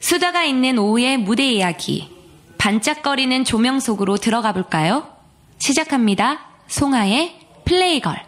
수다가 있는 오후의 무대 이야기. 반짝거리는 조명 속으로 들어가 볼까요? 시작합니다. 송하의 플레이걸.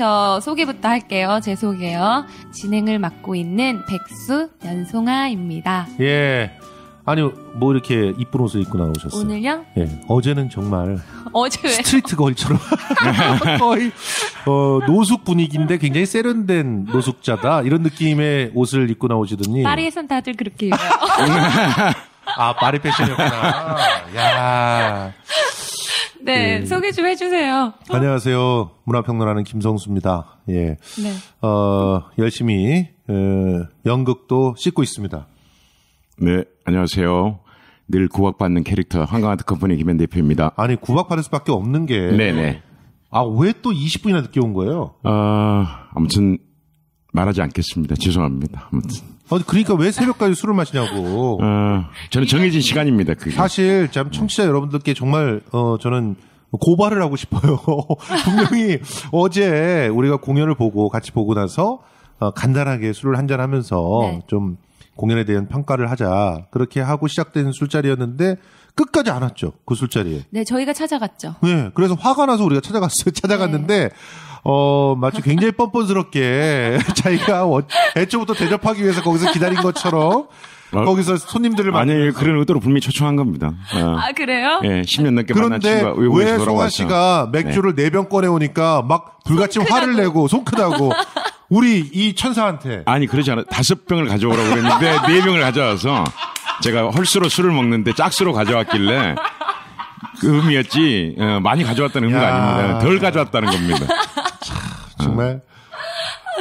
저 소개부터 할게요. 제 소개요. 진행을 맡고 있는 백수 연송아입니다. 예. 아니 뭐 이렇게 이쁜 옷을 입고 나오셨어요? 오늘요? 예. 어제는 정말 어제 왜? 스트리트 걸처럼 거의 어, 노숙 분위기인데 굉장히 세련된 노숙자다 이런 느낌의 옷을 입고 나오시더니 파리에선 다들 그렇게 입어요. 아 파리 패션이었구나. 야. 네, 예. 소개 좀 해주세요. 어? 안녕하세요. 문화평론하는 김성수입니다. 예. 네. 어, 열심히, 어, 연극도 씻고 있습니다. 네, 안녕하세요. 늘 구박받는 캐릭터 한강아트 컴퍼니 김현 대표입니다. 아니, 구박받을 수밖에 없는 게. 네네. 아, 왜 또 20분이나 늦게 온 거예요? 아, 아무튼 말하지 않겠습니다. 죄송합니다. 아무튼. 어, 그러니까 왜 새벽까지 술을 마시냐고. 어, 저는 정해진 시간입니다. 그게. 사실 참 청취자 여러분들께 정말 어, 저는 고발을 하고 싶어요. 분명히 어제 우리가 공연을 보고 같이 보고 나서 어, 간단하게 술을 한 잔 하면서 네. 좀 공연에 대한 평가를 하자 그렇게 하고 시작된 술자리였는데 끝까지 안 왔죠 그 술자리에. 네, 저희가 찾아갔죠. 네, 그래서 화가 나서 우리가 찾아갔어요. 네. 찾아갔는데. 네. 어, 마치 굉장히 뻔뻔스럽게 자기가 애초부터 대접하기 위해서 거기서 기다린 것처럼 어, 거기서 손님들을 만나 아니 그런 의도로 분명히 초청한 겁니다. 어. 아 그래요? 예, 10년 넘게 만난 친구가 왜 송아 씨가 맥주를 네. 4병 꺼내 오니까 막 불같이 화를 내고 손 크다고 우리 이 천사한테 아니 그러지 않아 다섯 병을 가져오라고 그랬는데 네 병을 가져와서 제가 헐수로 술을 먹는데 짝수로 가져왔길래 그 의미였지 어, 많이 가져왔다는 의미가 아닙니다. 덜 가져왔다는 겁니다. 참, 정말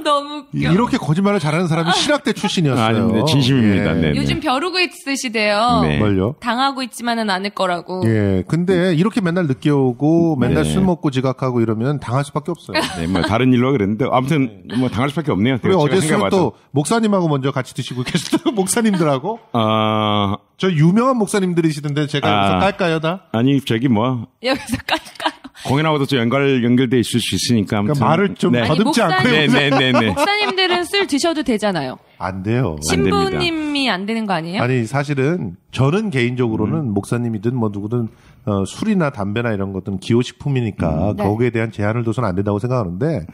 너무 웃겨. 이렇게 거짓말을 잘하는 사람이 신학대 출신이었어요. 아, 아닙니다. 진심입니다. 예. 요즘 벼르고 있으시대요. 네. 뭘요? 당하고 있지만은 않을 거라고. 예. 근데 이렇게 맨날 늦게 오고 맨날 네. 술 먹고 지각하고 이러면 당할 수밖에 없어요. 네, 뭐 다른 일로 그랬는데 아무튼 뭐 당할 수밖에 없네요. 그리 어제 술을 또 목사님하고 먼저 같이 드시고 계셨던 목사님들하고. 아. 저 유명한 목사님들이시던데 제가 아... 여기서 깔까요, 다? 아니, 저기 뭐. 여기서 깔까? 공연하고도 좀 연결 연결돼 있을 수 있으니까 그러니까 아무튼. 그러니까 말을 좀 네. 더듬지 않고 네네네. 네, 네. 목사님들은 술 드셔도 되잖아요. 안 돼요. 신부님이 안, 되는 거 아니에요? 아니 사실은 저는 개인적으로는 음. 목사님이든 뭐 누구든 어, 술이나 담배나 이런 것들은 기호식품이니까 음. 네. 거기에 대한 제한을 둬서는 안 된다고 생각하는데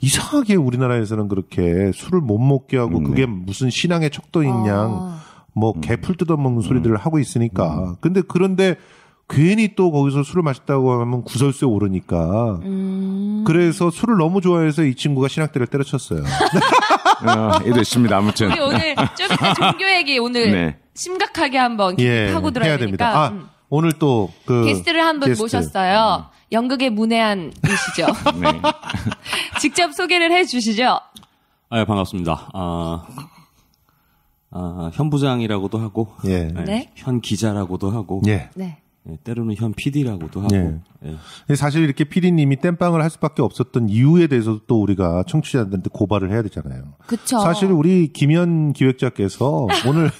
이상하게 우리나라에서는 그렇게 술을 못 먹게 하고 음. 네. 그게 무슨 신앙의 척도인 아. 양. 아. 개풀 뜯어먹는 음. 소리들을 하고 있으니까 음. 근데 그런데 괜히 또 거기서 술을 마셨다고 하면 구설수에 오르니까. 음... 그래서 술을 너무 좋아해서 이 친구가 신학대를 때려쳤어요. 이도 아, 예, 습니다 아무튼. 우리 오늘 좀 이따 종교 얘기 오늘 네. 심각하게 한번 예, 하고 들어야 됩니다. 아, 음. 오늘 또그 게스트를 한번 게스트. 모셨어요. 음. 연극의 문외한 이시죠. 네. 직접 소개를 해 주시죠. 아, 예, 반갑습니다. 아, 아, 현 부장이라고도 하고, 예. 네, 네. 현 기자라고도 하고, 예. 네. 예, 때로는 현 PD라고도 하고. 네. 예. 예. 사실 이렇게 PD님이 땜빵을 할 수밖에 없었던 이유에 대해서도 또 우리가 청취자들한테 고발을 해야 되잖아요. 그쵸. 사실 우리 김현 기획자께서 오늘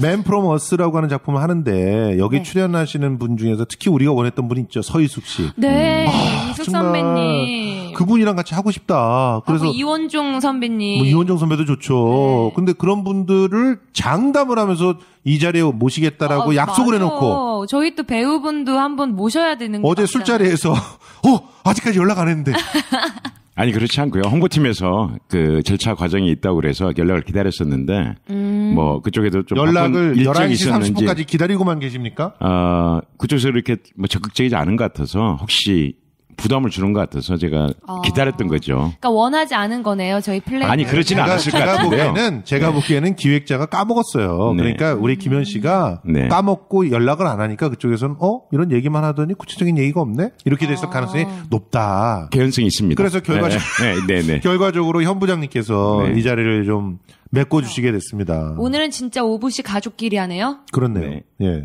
맨프로머스라고 하는 작품을 하는데 여기 네. 출연하시는 분 중에서 특히 우리가 원했던 분이 있죠 서희숙 씨. 네, 음. 아, 이숙 선배님. 그분이랑 같이 하고 싶다. 그래서 아, 뭐 이원종 선배님. 뭐 이원종 선배도 좋죠. 네. 근데 그런 분들을 장담을 하면서 이 자리에 모시겠다라고 아, 약속을 맞아. 해놓고 저희 또 배우분도 한번 모셔야 되는 어제 술자리에서 어 아직까지 연락 안 했는데 아니 그렇지 않고요. 홍보팀에서 그 절차 과정이 있다고 그래서 연락을 기다렸었는데 음. 뭐 그쪽에도 좀 연락을 11시 30분까지 기다리고만 계십니까? 아 어, 그쪽에서 이렇게 뭐 적극적이지 않은 것 같아서 혹시 부담을 주는 것 같아서 제가 아... 기다렸던 거죠. 그러니까 원하지 않은 거네요, 저희 플랜. 아니 그렇지는 가 않았을 제가 것 같은데요. 보기에는 제가 네. 보기에는 기획자가 까먹었어요. 네. 그러니까 우리 김현 씨가 네. 까먹고 연락을 안 하니까 그쪽에서는 어 이런 얘기만 하더니 구체적인 얘기가 없네 이렇게 됐을 아... 가능성이 높다. 개연성이 있습니다. 그래서 결과적 네. 네, 네, 결과적으로 현 부장님께서 이 자리를 좀 메꿔주시게 됐습니다. 오늘은 진짜 오붓이 가족끼리 하네요. 그렇네요. 예.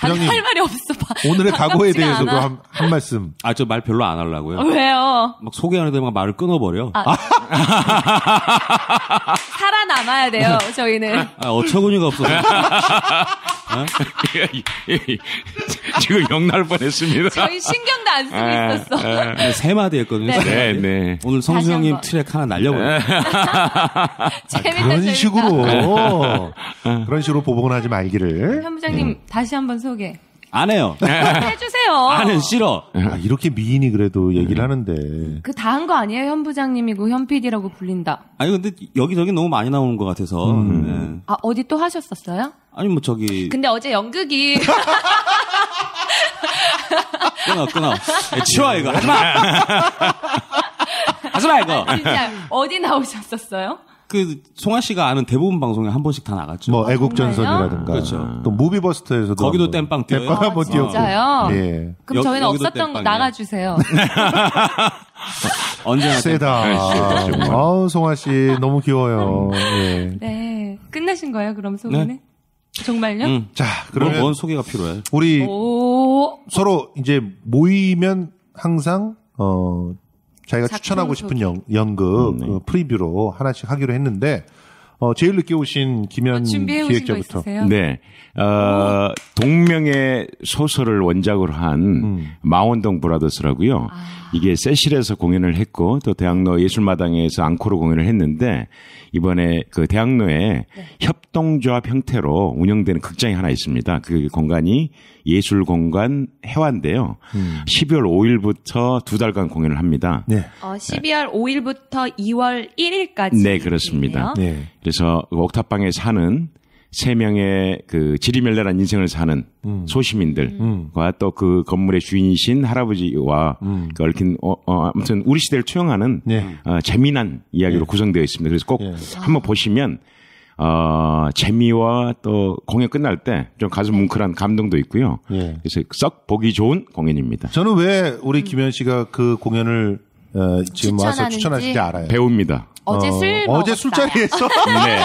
다 단할 말이 없어. 바, 오늘의 각오에 대해서도 한, 한, 말씀. 아, 저 말 별로 안 하려고요. 왜요? 막 소개하는데 막 말을 끊어버려. 아. 아. 살아남아야 돼요, 저희는. 아, 어처구니가 없어서. 어? 지금 영날 뻔했습니다. 저희 신경도 안 쓰고 아, 있었어. 아, 네, 네. 세 마디 했거든요. 네, 세 네. 오늘 성수형님 트랙 하나 날려버려. 네. 재밌다, 그런 재밌다. 식으로 그런 식으로 보복은 하지 말기를. 현부장님 음. 다시 한번 소개해 소개. 안 해요. 네, 해주세요. 아은 싫어. 아, 이렇게 미인이 그래도 얘기를 네. 하는데. 그 다한 거 아니에요? 현 부장님이고 현 PD라고 불린다. 아니 근데 여기저기 너무 많이 나오는 것 같아서. 음. 네. 아 어디 또 하셨었어요? 아니 뭐 저기. 근데 어제 연극이. 끊어 끊어. 야, 치워 이거 하지마. 하 이거. 진짜 어디 나오셨었어요? 그 송아 씨가 아는 대부분 방송에 한 번씩 다 나갔죠. 뭐 애국전선이라든가 그렇죠. 또 무비버스터에서도 거기도 땜빵 뛰어요. 땜빵 한번 아, 뛰었고. 진짜요? 예. 그럼 여- 저희는 없었던 거 나가주세요. 언제나 세다. 아, 송아 씨 너무 귀여워요. 예. 네. 끝내신 거예요, 그럼 소개는? 네. 정말요? 응. 음. 자 그러면 그뭔 소개가 필요해? 우리 오, 서로 이제 모이면 항상 어 자기가 추천하고 싶은 연, 연극 음, 네. 그 프리뷰로 하나씩 하기로 했는데 어, 제일 늦게 오신 김현 아, 기획자부터. 네. 어, 동명의 소설을 원작으로 한 음. 망원동 브라더스라고요. 아. 이게 세실에서 공연을 했고 또 대학로 예술마당에서 앙코르 공연을 했는데 이번에 그 대학로에 네. 협동조합 형태로 운영되는 극장이 하나 있습니다. 그 공간이 예술 공간 해완인데요 음. 12월 5일부터 두 달간 공연을 합니다. 네. 어, 12월 5일부터 2월 1일까지. 네, 그렇습니다. 네. 그래서 옥탑방에 사는 세 명의 그 지리멸렬한 인생을 사는 음. 소시민들과 음. 음. 또그 건물의 주인이신 할아버지와 음. 그 얽힌 어, 어, 아무튼 우리 시대를 투영하는 네. 어, 재미난 이야기로 네. 구성되어 있습니다. 그래서 꼭 네. 한번 보시면 어, 재미와 또 공연 끝날 때 좀 가슴 뭉클한 감동도 있고요. 예. 그래서 썩 보기 좋은 공연입니다. 저는 왜 우리 김현 씨가 그 공연을 어, 지금 와서 추천하는지 알아요. 배웁니다. 어제 어, 술 어, 제 술자리에서 네.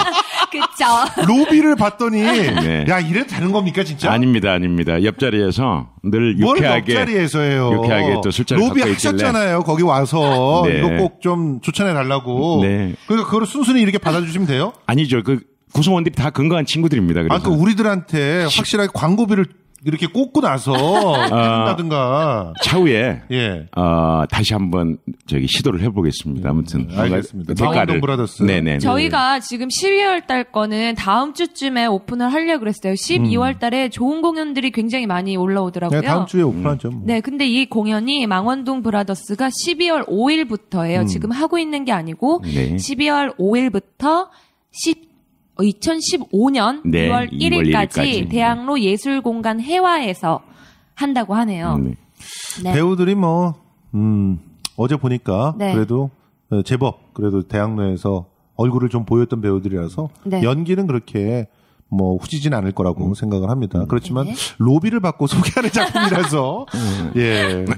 그쵸. 로비를 봤더니 네. 야 이래 되는 겁니까 진짜? 아닙니다, 아닙니다. 옆자리에서 늘 유쾌하게 옆자리에서예요. 유쾌하게 또 술자리 로비 하셨잖아요. 거기 와서 네. 이거 꼭 좀 추천해 달라고. 네. 그러니까 그걸 순순히 이렇게 받아주시면 돼요? 아니죠. 그 구성원들이 다 건강한 친구들입니다. 그래서. 아, 그 우리들한테 확실하게 광고비를 이렇게 꽂고 나서 한다든가 아, 차후에 예. 어, 다시 한번 저기 시도를 해보겠습니다. 아무튼 네, 알겠습니다. 대가를 브라더스. 네네. 네, 네. 저희가 지금 12월 달 거는 다음 주쯤에 오픈을 하려고 그랬어요. 12월 음. 달에 좋은 공연들이 굉장히 많이 올라오더라고요. 네, 다음 주에 오픈하죠. 음. 뭐. 네, 근데 이 공연이 망원동 브라더스가 12월 5일부터예요. 음. 지금 하고 있는 게 아니고 네. 12월 5일부터 10 2015년 네, 2월 1일까지, 1일까지, 대학로 예술공간 해화에서 한다고 하네요. 음, 네. 네. 배우들이 뭐 음, 어제 보니까 네. 그래도 어, 제법 그래도 대학로에서 얼굴을 좀 보였던 배우들이라서 네. 연기는 그렇게 뭐 후지진 않을 거라고 음. 생각을 합니다. 음. 그렇지만 네. 로비를 받고 소개하는 작품이라서 음. 예.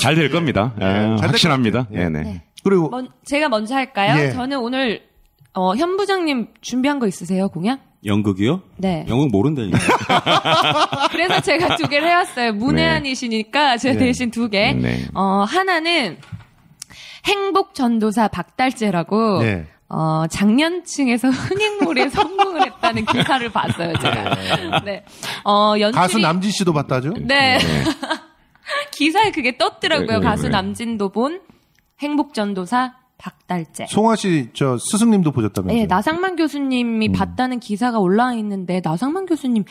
잘 될 겁니다. 예, 잘 예, 확실합니다. 예. 예. 네. 네. 그리고 먼, 제가 먼저 할까요? 예. 저는 오늘 어, 현 부장님 준비한 거 있으세요, 공약? 연극이요? 네. 연극 모른다니까. 그래서 제가 두 개를 해왔어요. 문외한이시니까 네. 제가 네. 대신 두 개. 네. 어, 하나는 행복 전도사 박달재라고 네. 어, 작년층에서 흥행몰에 성공을 했다는 기사를 봤어요, 제가. 네. 네. 어, 연출이... 가수 남진 씨도 봤다죠? 네. 네. 기사에 그게 떴더라고요. 가수 남진도 본. 행복전도사 박달재. 송아 씨, 저 스승님도 보셨다면서요? 네, 나상만 교수님이 음. 봤다는 기사가 올라와 있는데 나상만 교수님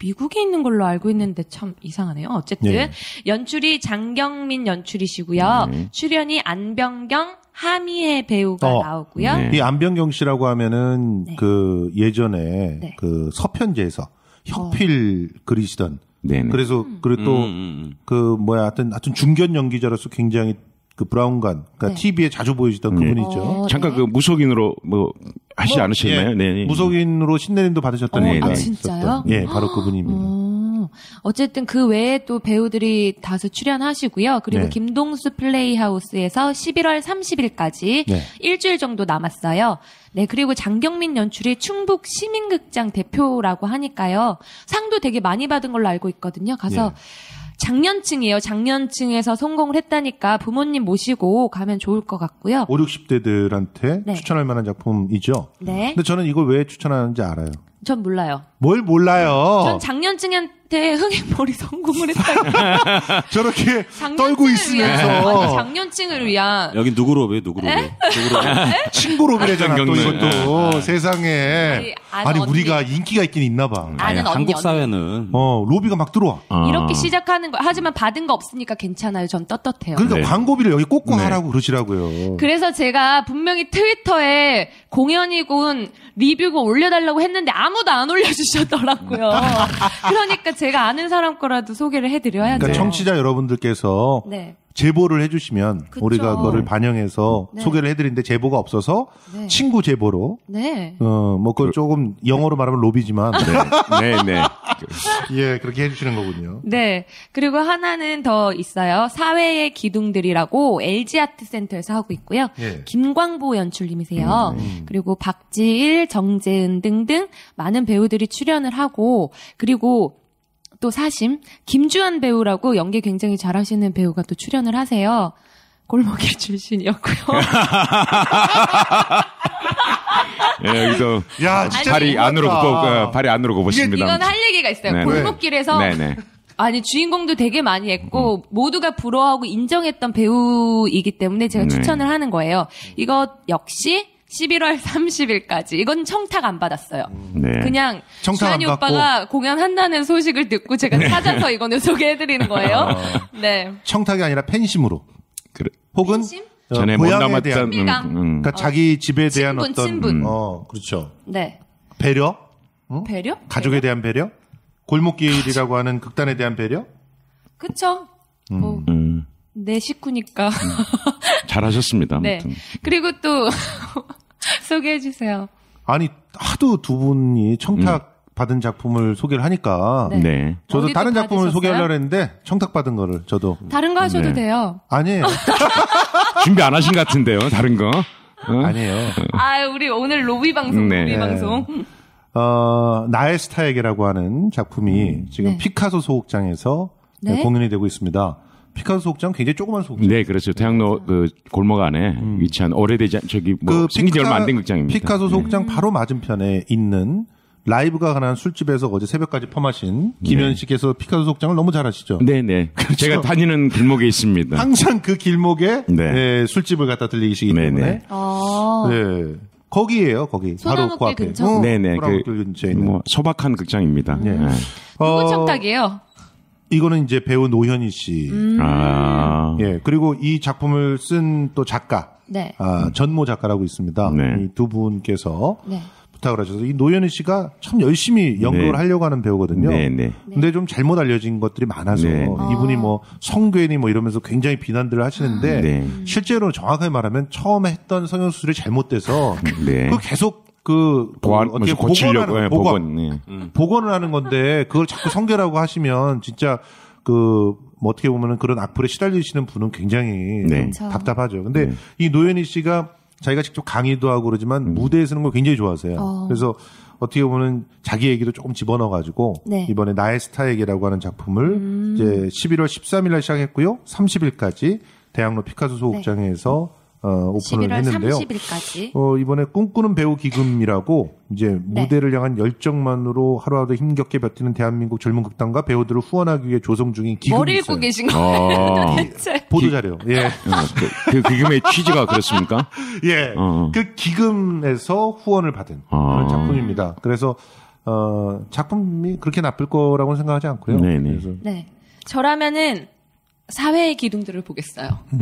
미국에 있는 걸로 알고 있는데 참 이상하네요. 어쨌든 예. 연출이 장경민 연출이시고요. 음. 출연이 안병경 하미애 배우가 어, 나오고요. 네. 이 안병경 씨라고 하면은 네. 그 예전에 네. 그 서편제에서 어. 혁필 어. 그리시던 네 그래서 음. 그리고 음. 또그 음, 음. 뭐야 하여튼 하여튼 중견 연기자로서 굉장히 그 브라운관, 그니까 네. TV에 자주 보여지던 네. 그분이죠. 어, 네. 잠깐 그 무속인으로 뭐 하시지 어, 않으셨나요? 네. 네. 무속인으로 신내림도 받으셨던 얘기가 어, 아, 있었던. 예, 바로 그분입니다. 음. 어쨌든 그 외에 또 배우들이 다수 출연하시고요. 그리고 네. 김동수 플레이하우스에서 11월 30일까지 일주일 정도 남았어요. 네, 그리고 장경민 연출이 충북 시민극장 대표라고 하니까요. 상도 되게 많이 받은 걸로 알고 있거든요. 가서 예. 장년층이에요. 장년층에서 성공을 했다니까 부모님 모시고 가면 좋을 것 같고요. 5, 60대들한테 네. 추천할 만한 작품이죠. 네. 근데 저는 이걸 왜 추천하는지 알아요. 전 몰라요. 뭘 몰라요? 전 작년쯤한테 흥행머리 성공을 했다고. 저렇게 떨고 있으면서. 아니, 작년층을 위한. 여기 누구로비, 누구로비. 아, 친구로비래잖아, 또 이것도. 아. 세상에. 아니, 아니 우리가 인기가 있긴 있나 봐. 아니, 아 한국 사회는. 어, 로비가 막 들어와. 아. 이렇게 시작하는 거. 하지만 받은 거 없으니까 괜찮아요. 전 떳떳해요. 그러니까 네. 광고비를 여기 꽂고 네. 하라고 그러시라고요. 그래서 제가 분명히 트위터에 공연이군 리뷰고 올려달라고 했는데 아 아무도 안 올려주셨더라고요. 그러니까 제가 아는 사람 거라도 소개를 해드려야죠. 그러니까 청취자 여러분들께서 네. 제보를 해주시면 그쵸. 우리가 그거를 네. 반영해서 네. 소개를 해드리는데 제보가 없어서 네. 친구 제보로 네. 어뭐 그 조금 영어로 말하면 로비지만 네네 네, 네, 예 그렇게 해주시는 거군요. 네 그리고 하나는 더 있어요 사회의 기둥들이라고 LG 아트 센터에서 하고 있고요. 예. 김광보 연출님이세요. 음, 음, 그리고 박지일, 정재은 등등 많은 배우들이 출연을 하고 그리고 또 사심 김주한 배우라고 연기 굉장히 잘하시는 배우가 또 출연을 하세요. 골목길 출신이었고요. 예, 여기서 야, 예, 발이 안으로 굽어 발이 안으로 굽어십니다. 이건 할 얘기가 있어요. 네네. 골목길에서 네네. 네. 아니 주인공도 되게 많이 했고 음. 모두가 부러워하고 인정했던 배우이기 때문에 제가 네. 추천을 하는 거예요. 이것 역시 11월 30일까지. 이건 청탁 안 받았어요. 음. 네. 그냥 주한이 오빠가 공연한다는 소식을 듣고 제가 네. 찾아서 이거는 소개해드리는 거예요. 어. 네. 청탁이 아니라 팬심으로. 그래. 혹은 팬심? 어, 전에 못 남았던 음, 음. 그러니까 어. 자기 집에 대한 친분, 어떤 친분. 음. 어 그렇죠. 네. 배려? 응? 배려? 가족에 배려? 대한 배려? 골목길이라고 하는 극단에 대한 배려? 그쵸. 음. 뭐, 음. 내 식구니까. 잘하셨습니다. 네. 아무튼. 네. 그리고 또 소개해 주세요. 아니 하도 두 분이 청탁 음. 받은 작품을 소개를 하니까 네. 네. 저도 다른 작품을 소개하려고 했는데 청탁 받은 거를 저도 다른 거 하셔도 네. 돼요. 아니에요. 준비 안 하신 것 같은데요. 다른 거. 응? 어? 아니에요. 어. 아, 우리 오늘 로비 방송, 네. 로비 방송. 어, 나의 스타에게라고 하는 작품이 음. 지금 네. 피카소 소극장에서 네. 공연이 되고 있습니다. 피카소 속장 굉장히 조그만 속장. 네, 그렇죠. 태양로 네. 그 골목 안에 음. 위치한 오래되지 저기 뭐그 생긴 지 얼마 안 된 극장입니다. 피카소 속장 네. 음. 바로 맞은편에 있는 라이브가 가난 술집에서 어제 새벽까지 퍼마신 네. 김현 씨께서 네. 피카소 속장을 너무 잘 아시죠? 네네. 네. 그렇죠? 제가 다니는 길목에 있습니다. 항상 그 길목에 네. 네, 술집을 갖다 들리시기 때문에. 아~ 네. 거기에요, 거기. 바로 그 앞에. 어, 네네. 그, 뭐, 소박한 극장입니다. 네. 네. 어, 청탁이에요? 이거는 이제 배우 노현희 씨. 음. 아. 예. 그리고 이 작품을 쓴 또 작가. 네. 아, 전모 작가라고 있습니다. 네. 이두 분께서 네. 부탁을 하셔서 이 노현희 씨가 참 열심히 연극을 네. 하려고 하는 배우거든요. 네, 네. 근데 좀 잘못 알려진 것들이 많아서 네. 아. 이분이 뭐 성괴니 뭐 이러면서 굉장히 비난들을 하시는데 아, 네. 실제로 정확하게 말하면 처음에 했던 성형수술이 잘못돼서 그 계속 그 보안 뭐 어떻게 고치려고 예, 복원 복원, 예. 음. 복을 하는 건데 그걸 자꾸 성계라고 하시면 진짜 그뭐 어떻게 보면은 그런 악플에 시달리시는 분은 굉장히 네. 그렇죠. 답답하죠. 근데 네. 이 노현희 씨가 자기가 직접 강의도 하고 그러지만 음. 무대에 서는 걸 굉장히 좋아하세요. 어. 그래서 어떻게 보면 은 자기 얘기도 조금 집어넣어 가지고 네. 이번에 나의 스타얘기라고 하는 작품을 음. 이제 11월 13일 날 시작했고요. 30일까지 대학로 피카소 네. 소극장에서 어, 오픈을 11월 했는데요. 30일까지. 어, 이번에 꿈꾸는 배우 기금이라고 이제 네. 무대를 향한 열정만으로 하루하루 힘겹게 버티는 대한민국 젊은 극단과 배우들을 후원하기 위해 조성 중인 기금이 뭘 읽고 있어요. 계신 아. 거예요? 아~ 보도 자료. 예. 어, 그, 그 기금의 취지가 그렇습니까? 예. 어, 어. 그 기금에서 후원을 받은 아~ 작품입니다. 그래서 어, 작품이 그렇게 나쁠 거라고는 생각하지 않고요. 네네. 그래서. 네. 저라면은 사회의 기둥들을 보겠어요. 음.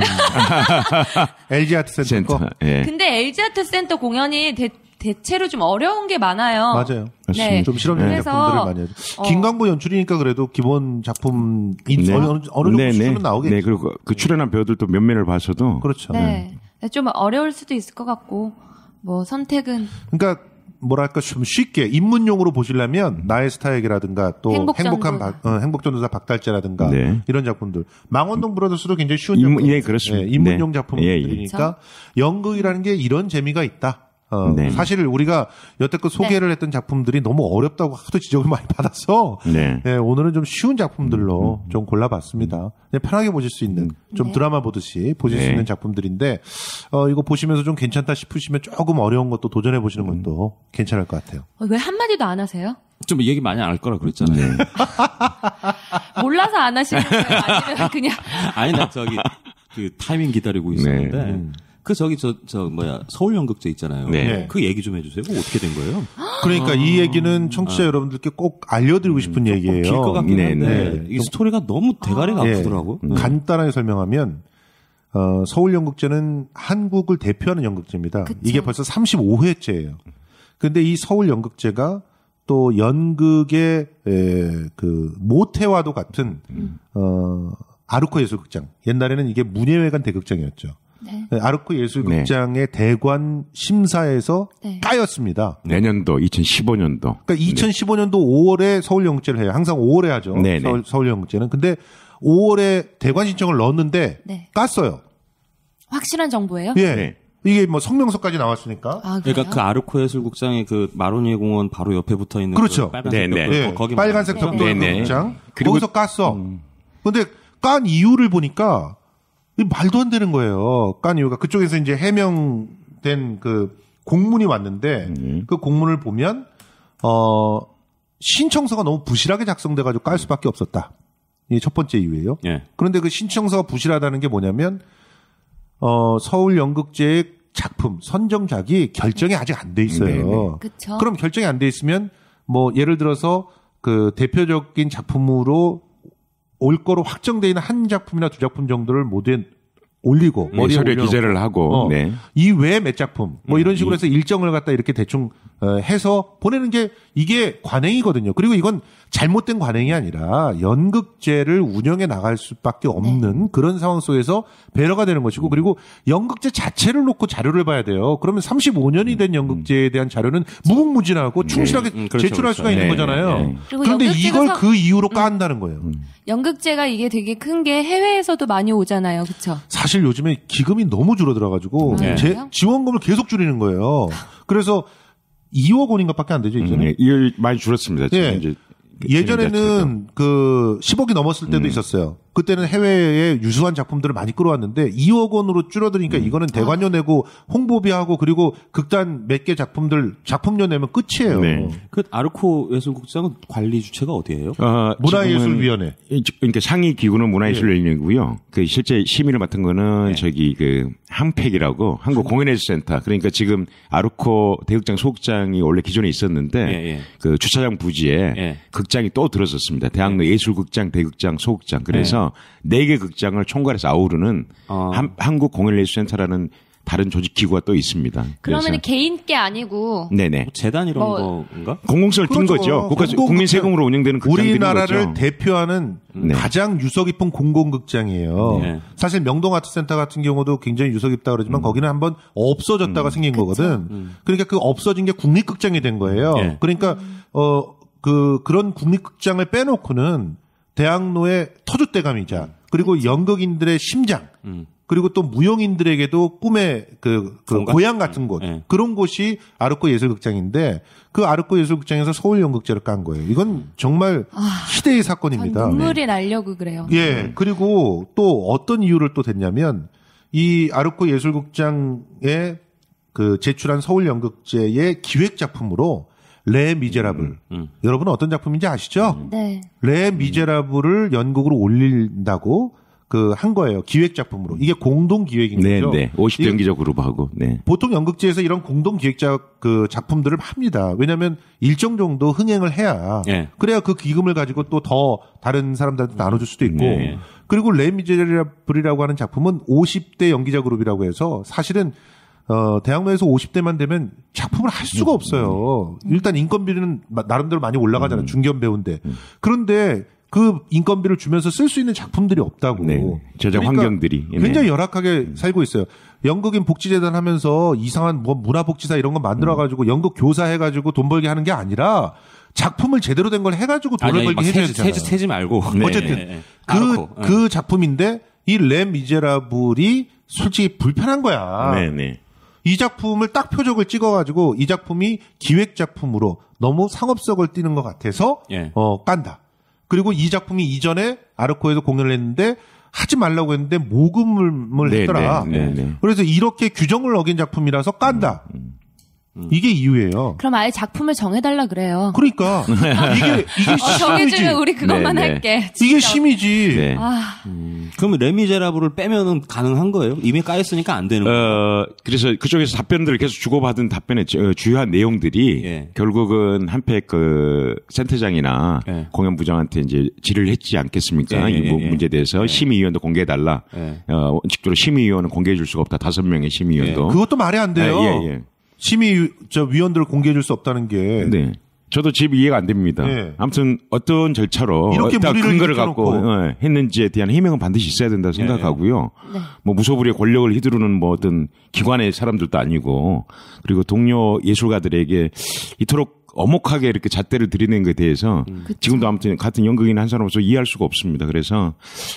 LG 아트 센터. 센터 예. 근데 LG 아트 센터 공연이 대, 대체로 좀 어려운 게 많아요. 맞아요. 네. 좀 실험적인 네. 작품들을 많이 해요. 어. 김광부 연출이니까 그래도 기본 작품 네. 어느, 어느 정도 네, 수준은 네. 나오겠죠. 네, 그리고 그 출연한 배우들도 몇 면을 봐서도 그렇죠. 네. 네. 네 좀 어려울 수도 있을 것 같고 뭐 선택은 그러니까 뭐랄까 좀 쉽게 입문용으로 보시려면 나의 스타에게라든가 또 행복한 바, 어, 행복전도사 박달재라든가 네. 이런 작품들 망원동 브라더스도 굉장히 쉬운 작품 예, 그렇습니다. 예, 입문용 네. 작품들이니까 그렇죠. 연극이라는 게 이런 재미가 있다. 어, 네. 사실 우리가 여태껏 소개를 네. 했던 작품들이 너무 어렵다고 하도 지적을 많이 받아서 네. 네, 오늘은 좀 쉬운 작품들로 음. 음, 음. 좀 골라봤습니다. 편하게 보실 수 있는 좀 네. 드라마 보듯이 보실 수 네. 있는 작품들인데 어, 이거 보시면서 좀 괜찮다 싶으시면 조금 어려운 것도 도전해 보시는 음. 것도 괜찮을 것 같아요. 어, 왜 한마디도 안 하세요? 좀 얘기 많이 안 할 거라 그랬잖아요. 몰라서 안 하시는 거예요? 아니면 그냥 아니 나 저기 그 타이밍 기다리고 있었는데. 그 저기 저저 뭐야 서울 연극제 있잖아요. 네. 네. 그 얘기 좀 해주세요. 그 어떻게 된 거예요? 그러니까 아, 이 얘기는 청취자 아, 여러분들께 꼭 알려드리고 싶은 음, 얘기예요. 길것 같긴 네, 네. 한데 네, 이 스토리가 너무 대가리가 아, 예. 프더라고 네. 음. 간단하게 설명하면 어, 서울 연극제는 한국을 대표하는 연극제입니다. 그쵸? 이게 벌써 35회째예요. 근데 이 서울 연극제가 또 연극의 에, 그 모태와도 같은 음. 어, 아르코 예술극장. 옛날에는 이게 문예회관 대극장이었죠. 네. 네. 아르코 예술극장의 네. 대관 심사에서 네. 따였습니다. 내년도 2015년도. 그러니까 2015년도 5월에 서울영국제를 해요. 항상 5월에 하죠. 네, 서울, 서울영국제는. 근데 5월에 대관 신청을 넣었는데 깠어요. 확실한 정보예요? 예. 이게 뭐 성명서까지 나왔으니까. 아, 그러니까 그 아르코 예술극장의 그 마로니에 공원 바로 옆에 붙어 있는 그렇죠. 그 빨간색 예. 벽돌 네. 거기 빨간색 벽돌 극장. 거기서 깠어. 음. 근데 깐 이유를 보니까 말도 안 되는 거예요. 깐 이유가 그쪽에서 이제 해명된 그 공문이 왔는데 음. 그 공문을 보면 어 신청서가 너무 부실하게 작성돼가지고 깔 수밖에 없었다. 이게 첫 번째 이유예요. 예. 그런데 그 신청서가 부실하다는 게 뭐냐면 어 서울 연극제의 작품 선정작이 결정이 아직 안 돼 있어요. 음, 네, 네. 그럼 결정이 안 돼 있으면 뭐 예를 들어서 그 대표적인 작품으로 올 거로 확정돼 있는 한 작품이나 두 작품 정도를 모두에 올리고 네, 머리에 올려놓고, 기재를 하고 어, 네. 이외 몇 작품 뭐 네. 이런 식으로 해서 일정을 갖다 이렇게 대충 어, 해서 보내는 게 이게 관행이거든요. 그리고 이건 잘못된 관행이 아니라 연극제를 운영해 나갈 수밖에 없는 네. 그런 상황 속에서 배려가 되는 것이고 그리고 연극제 자체를 놓고 자료를 봐야 돼요. 그러면 35년이 된 연극제에 대한 자료는 무궁무진하고 네. 충실하게 네. 제출할 그렇죠. 수가 있는 네. 거잖아요. 네. 그런데 이걸 그 이유로 음. 까한다는 거예요. 음. 연극제가 이게 되게 큰 게 해외에서도 많이 오잖아요. 그렇죠? 사실 요즘에 기금이 너무 줄어들어 가지고 아, 제 지원금을 계속 줄이는 거예요. 그래서 2억 원인가밖에 안 되죠 이제는. 음, 예, 많이 줄었습니다. 지금 예. 이제 그, 예전에는 그 10억이 넘었을 때도 음. 있었어요. 그때는 해외에 유수한 작품들을 많이 끌어왔는데 2억 원으로 줄어드니까 음. 이거는 아. 대관료 내고 홍보비하고 그리고 극단 몇 개 작품들 작품료 내면 끝이에요. 네. 그 아르코 예술극장은 관리 주체가 어디예요? 어, 문화예술위원회. 그러니까 상위 기구는 문화예술위원회고요. 예. 그 실제 심의를 맡은 거는 네. 저기 그 한팩이라고 한국 예. 공연예술센터. 그러니까 지금 아르코 대극장 소극장이 원래 기존에 있었는데 예, 예. 그 주차장 부지에 예. 극장이 또 들어섰습니다. 대학로 예술극장, 대극장, 소극장. 그래서 네개 극장을 총괄해서 아우르는 어. 한, 한국 공연예술센터라는 다른 조직 기구가 또 있습니다. 그러면 개인 게 아니고 네네 뭐 재단 이런 뭐, 건가? 공공성을 띈 그렇죠. 거죠. 국가 국민 세금으로 운영되는 극장들인 우리나라를 대표하는 네. 가장 유서 깊은 공공극장이에요. 네. 사실 명동 아트센터 같은 경우도 굉장히 유서 깊다 그러지만 음. 거기는 한번 없어졌다가 음. 생긴 그쵸. 거거든. 음. 그러니까 그 없어진 게 국립극장이 된 거예요. 네. 그러니까 음. 어그 그런 국립극장을 빼놓고는 대학로의 터줏대감이자 그리고 연극인들의 심장 음. 그리고 또 무용인들에게도 꿈의 그, 그 고향 같은 곳 네. 그런 곳이 아르코 예술극장인데 그 아르코 예술극장에서 서울 연극제를 깐 거예요. 이건 정말 아, 시대의 사건입니다. 눈물이 날려고 그래요. 예 그리고 또 어떤 이유를 또 댔냐면 이 아르코 예술극장에 그 제출한 서울 연극제의 기획 작품으로 레 미제라블. 음. 여러분 은 어떤 작품인지 아시죠? 음. 네. 레 미제라블을 연극으로 올린다고 그 한 거예요. 기획 작품으로. 이게 공동 기획인 네, 거죠. 네. 50대 연기적 그룹하고. 네. 보통 연극제에서 이런 공동 기획작 그 작품들을 합니다. 왜냐면 일정 정도 흥행을 해야 네. 그래야 그 기금을 가지고 또 더 다른 사람들한테 음. 나눠 줄 수도 있고. 네. 그리고 레 미제라블이라고 하는 작품은 50대 연기자 그룹이라고 해서 사실은 어, 대학로에서 50대만 되면 작품을 할 수가 음, 없어요. 음, 음. 일단 인건비는 나름대로 많이 올라가잖아요. 중견 배우인데. 그런데 그 인건비를 주면서 쓸 수 있는 작품들이 없다고. 네. 네. 제작 그러니까 환경들이 예, 네. 굉장히 열악하게 살고 있어요. 연극인 복지재단 하면서 이상한 뭐 문화복지사 이런 거 만들어 가지고 음. 연극 교사 해 가지고 돈 벌게 하는 게 아니라 작품을 제대로 된 걸해 가지고 돈을 아니, 벌게 해야 되잖아요. 세지, 세지 말고. 어쨌든 그그 네, 그 작품인데 이램 미제라블이 솔직히 불편한 거야. 네, 네. 이 작품을 딱 표적을 찍어가지고 이 작품이 기획 작품으로 너무 상업성을 띠는 것 같아서 예. 어 깐다. 그리고 이 작품이 이전에 아르코에서 공연을 했는데 하지 말라고 했는데 모금을 네, 했더라. 네네, 네네. 그래서 이렇게 규정을 어긴 작품이라서 깐다. 음, 음. 음. 이게 이유예요. 그럼 아예 작품을 정해달라 그래요. 그러니까 이게 이게 어, 심이지. 우리 그것만 네, 네. 할게. 진 이게 심이지. 네. 아. 음, 그럼 레미제라블을 빼면은 가능한 거예요? 이미 까였으니까 안 되는 거예요. 어, 그래서 그쪽에서 답변들을 계속 주고받은 답변의 어, 주요한 내용들이 예. 결국은 한 팩 그 센터장이나 예. 공연부장한테 이제 질을 했지 않겠습니까? 예, 예 이 뭐 예, 예. 문제에 대해서 심의위원도 공개해달라. 어, 원칙적으로 심의위원은 공개해줄 수가 없다. 다섯 명의 심의위원도. 그것도 말이 안 돼요. 심의 저 위원들을 공개해 줄 수 없다는 게 네. 저도 집 이해가 안 됩니다. 네. 아무튼 어떤 절차로 이렇게 근거를 갖고 네, 했는지에 대한 해명은 반드시 있어야 된다 예. 생각하고요. 네. 뭐 무소불위의 권력을 휘두르는 뭐 어떤 기관의 사람들도 아니고 그리고 동료 예술가들에게 이토록 어목하게 이렇게 잣대를 들이는 것에 대해서 음. 지금도 아무튼 같은 연극인 한 사람으로서 이해할 수가 없습니다. 그래서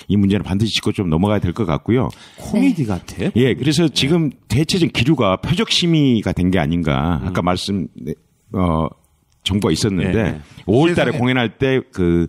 이 문제는 반드시 짚고 좀 넘어가야 될 것 같고요. 코미디 같아? 예, 그래서 네. 지금 대체적 인 기류가 표적심의가 된 게 아닌가. 음. 아까 말씀, 네, 어, 정보가 있었는데 네. 5월달에 공연할 때 그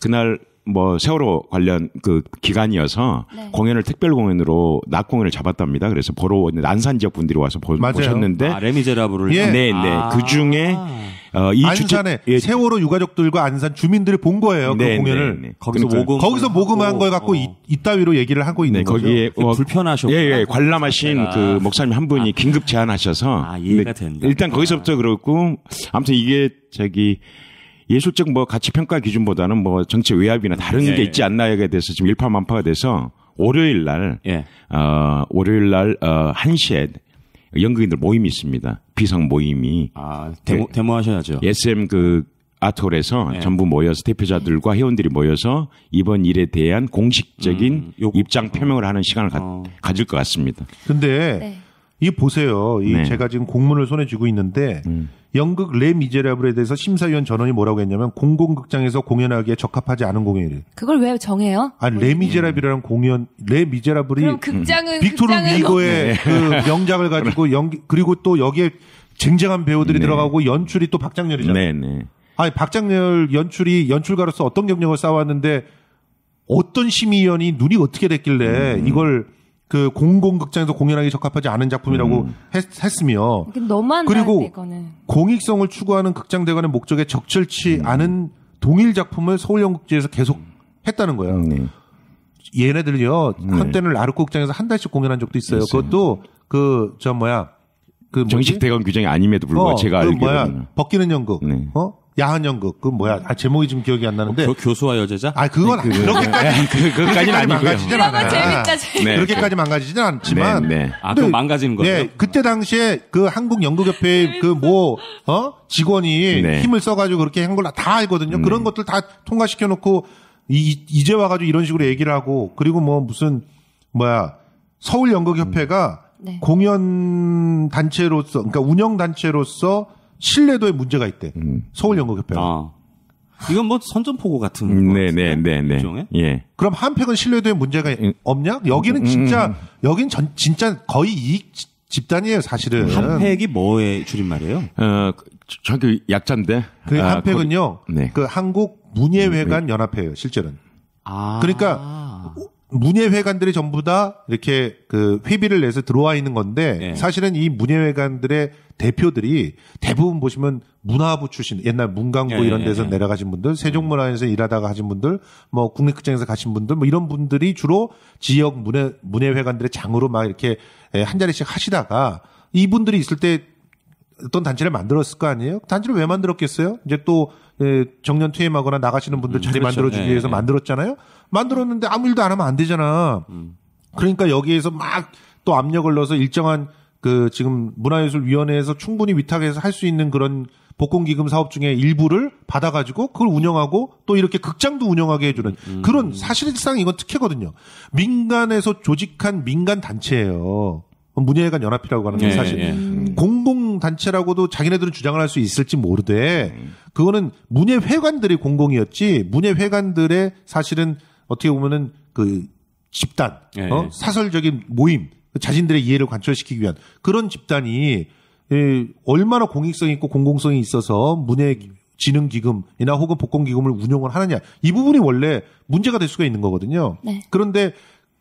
그날 뭐 세월호 관련 그 기간이어서 네. 공연을 특별 공연으로 낮 공연을 잡았답니다. 그래서 보러 온 난산 지역 분들이 와서 보, 맞아요. 보셨는데 아, 레미제라블을 예. 네네 네. 아~ 그 중에 아. 어, 이 안산에 주체, 예. 세월호 유가족들과 안산 주민들이 본 거예요 그 네, 그 공연을 네, 네. 거기서 그러니까 모금 거기서 모금한 걸 갖고 어. 이, 이따위로 얘기를 하고 있는 네, 거죠. 거기에 어, 뭐 불편하셨고 예, 예, 관람하신 제가. 아. 그 목사님 한 분이 아, 긴급 제안하셔서 아, 이해가 된다. 일단 거기서부터 그렇고 아무튼 이게 저기 예술적 뭐 가치 평가 기준보다는 뭐 정치 외압이나 다른 예, 게 예. 있지 않나에 대해서 지금 일파만파가 돼서 월요일 날, 예. 어, 월요일 날, 어, 1시에 연극인들 모임이 있습니다. 비상 모임이. 아, 데모, 그, 네. 데모 하셔야죠. SM 그 아톨에서 예. 전부 모여서 대표자들과 회원들이 모여서 이번 일에 대한 공식적인 음, 입장 표명을 하는 시간을 가, 어. 가질 것 같습니다. 근데 네. 이 보세요. 이 네. 제가 지금 공문을 손에 쥐고 있는데 음. 연극 레 미제라블에 대해서 심사위원 전원이 뭐라고 했냐면 공공극장에서 공연하기에 적합하지 않은 공연이. 래 그걸 왜 정해요? 아니 레 미제라블이라는 공연 레 미제라블이 그럼 극장은 빅토르 위고의 네. 그 명작을 가지고 연기 그리고 또 여기에 쟁쟁한 배우들이 네. 들어가고 연출이 또 박장렬이잖아요. 네, 네, 아니 박장렬 연출이 연출가로서 어떤 경력을 쌓아왔는데 어떤 심의위원이 눈이 어떻게 됐길래 음. 이걸 그 공공극장에서 공연하기 적합하지 않은 작품이라고 음. 했, 으며 그리고 공익성을 추구하는 극장 대관의 목적에 적절치 음. 않은 동일 작품을 서울연극제에서 계속 했다는 거예요. 음. 네. 얘네들이요 한때는 네. 라르코 극장에서 한 달씩 공연한 적도 있어요. 있어요. 그것도 그저 뭐야 그 정식 대관 규정이 아님에도 불구하고 어, 제가 그 알기로는 뭐야, 벗기는 연극, 네. 어 야한 연극 그, 그 뭐야 아, 제목이 지금 기억이 안 나는데 어, 그 교, 수와 여제자 아 그건 네, 그, 네, 그 그렇게까지 그, 그까지는 아니고요 그 재밌다 그렇게까지 망가지진 않지만 네, 네. 아그 망가진 거예요 네, 그때 당시에 그 한국 연극협회 그 뭐 어 직원이 네. 힘을 써가지고 그렇게 한 걸 다 알거든요 음. 그런 것들 다 통과시켜 놓고 이, 이제 와가지고 이런 식으로 얘기를 하고 그리고 뭐 무슨 뭐야 서울 연극협회가 음. 공연 단체로서 그러니까 운영 단체로서 신뢰도에 문제가 있대. 음. 서울연극협회 아. 이건 뭐 선전포고 같은 음, 네네네네. 네, 네, 네. 일종의? 예. 그럼 한팩은 신뢰도에 문제가 음. 없냐? 여기는 진짜 음, 음, 여긴 전 진짜 거의 이익 집단이에요 사실은. 한팩이 뭐의 줄임말이에요? 어 그, 저기 그 약자인데. 그 아, 한팩은요. 거, 네. 그 한국 문예회관 연합회예요 실제는. 아. 그러니까 아. 문예회관들이 전부 다 이렇게 그 회비를 내서 들어와 있는 건데 예. 사실은 이 문예회관들의 대표들이 대부분 보시면 문화부 출신 옛날 문광부 예, 이런 예, 데서 예, 내려가신 분들 세종문화원에서 음. 일하다가 하신 분들 뭐 국립극장에서 가신 분들 뭐 이런 분들이 주로 지역 문예 문예회관들의 장으로 막 이렇게 예, 한 자리씩 하시다가 이분들이 있을 때 어떤 단체를 만들었을 거 아니에요 단체를 왜 만들었겠어요 이제 또 예, 정년 퇴임하거나 나가시는 분들 음, 자리 그렇죠. 만들어주기 네, 위해서 네. 만들었잖아요. 만들었는데 아무 일도 안 하면 안 되잖아. 음. 그러니까 여기에서 막 또 압력을 넣어서 일정한 그 지금 문화예술위원회에서 충분히 위탁해서 할 수 있는 그런 복권기금 사업 중에 일부를 받아가지고 그걸 운영하고 또 이렇게 극장도 운영하게 해주는 음, 그런 사실상 이건 특혜거든요. 민간에서 조직한 민간 단체예요. 문예회관 연합이라고 하는 게 예, 사실 예, 공 공공단체라고도 자기네들은 주장을 할 수 있을지 모르되 음. 그거는 문예회관들이 공공이었지 문예회관들의 사실은 어떻게 보면은 그 집단 예, 어? 예. 사설적인 모임 자신들의 이해를 관철시키기 위한 그런 집단이 예, 얼마나 공익성 있고 공공성이 있어서 문예 지능기금이나 혹은 복권기금을 운용을 하느냐 이 부분이 원래 문제가 될 수가 있는 거거든요. 네. 그런데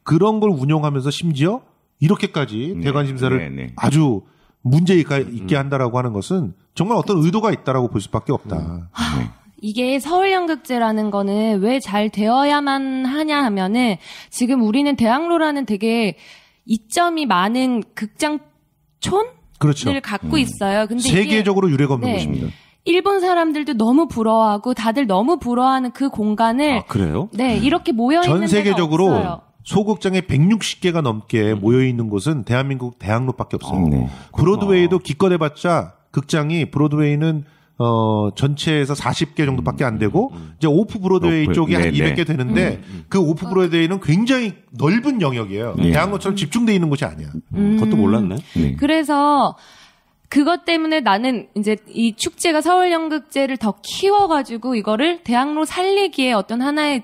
그런 걸운영하면서 심지어 이렇게까지 네. 대관심사를 네, 네, 아주 문제가 음. 있게 한다라고 하는 것은 정말 어떤 의도가 있다라고 볼 수밖에 없다. 음. 아, 네. 이게 서울연극제라는 거는 왜 잘 되어야만 하냐 하면은 지금 우리는 대학로라는 되게 이점이 많은 극장촌? 그렇죠. 갖고 음. 있어요. 근데 세계적으로 유례가 없는 네. 곳입니다. 일본 사람들도 너무 부러워하고 다들 너무 부러워하는 그 공간을 아, 그래요? 네 이렇게 모여 있는 전 세계적으로 소극장에 160개가 넘게 음. 모여 있는 곳은 대한민국 대학로밖에 없어요. 아, 음, 네. 브로드웨이도 기껏해봤자 극장이 브로드웨이는 어, 전체에서 40개 정도밖에 안 되고, 음, 음, 음. 이제 오프 브로드웨이 쪽이 네한 200개 되는데, 음, 그 오프 브로드웨이는 굉장히 넓은 영역이에요. 네. 대학로처럼 집중돼 있는 곳이 아니야. 그것도 몰랐네. 네. 그래서, 그것 때문에 나는 이제 이 축제가 서울연극제를 더 키워가지고 이거를 대학로 살리기에 어떤 하나의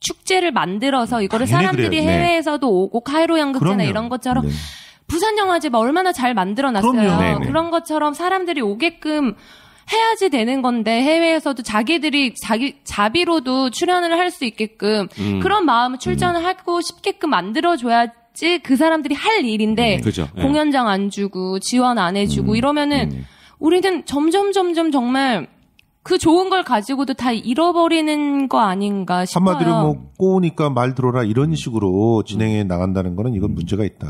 축제를 만들어서 이거를 사람들이 그래요. 네. 해외에서도 오고 카이로 연극제나 그럼요. 이런 것처럼 네. 부산 영화제가 얼마나 잘 만들어 놨어요. 네, 그런 것처럼 사람들이 오게끔 해야지 되는 건데 해외에서도 자기들이 자기 자비로도 출연을 할 수 있게끔 음. 그런 마음을 출전을 음. 하고 싶게끔 만들어 줘야지 그 사람들이 할 일인데 음, 그죠. 공연장 안 주고 지원 안 해주고 음. 이러면은 우리는 점점 점점 정말 그 좋은 걸 가지고도 다 잃어버리는 거 아닌가 싶어요. 한마디로 뭐 꼬우니까 말 들어라 이런 식으로 진행해 나간다는 거는 이건 음. 문제가 있다.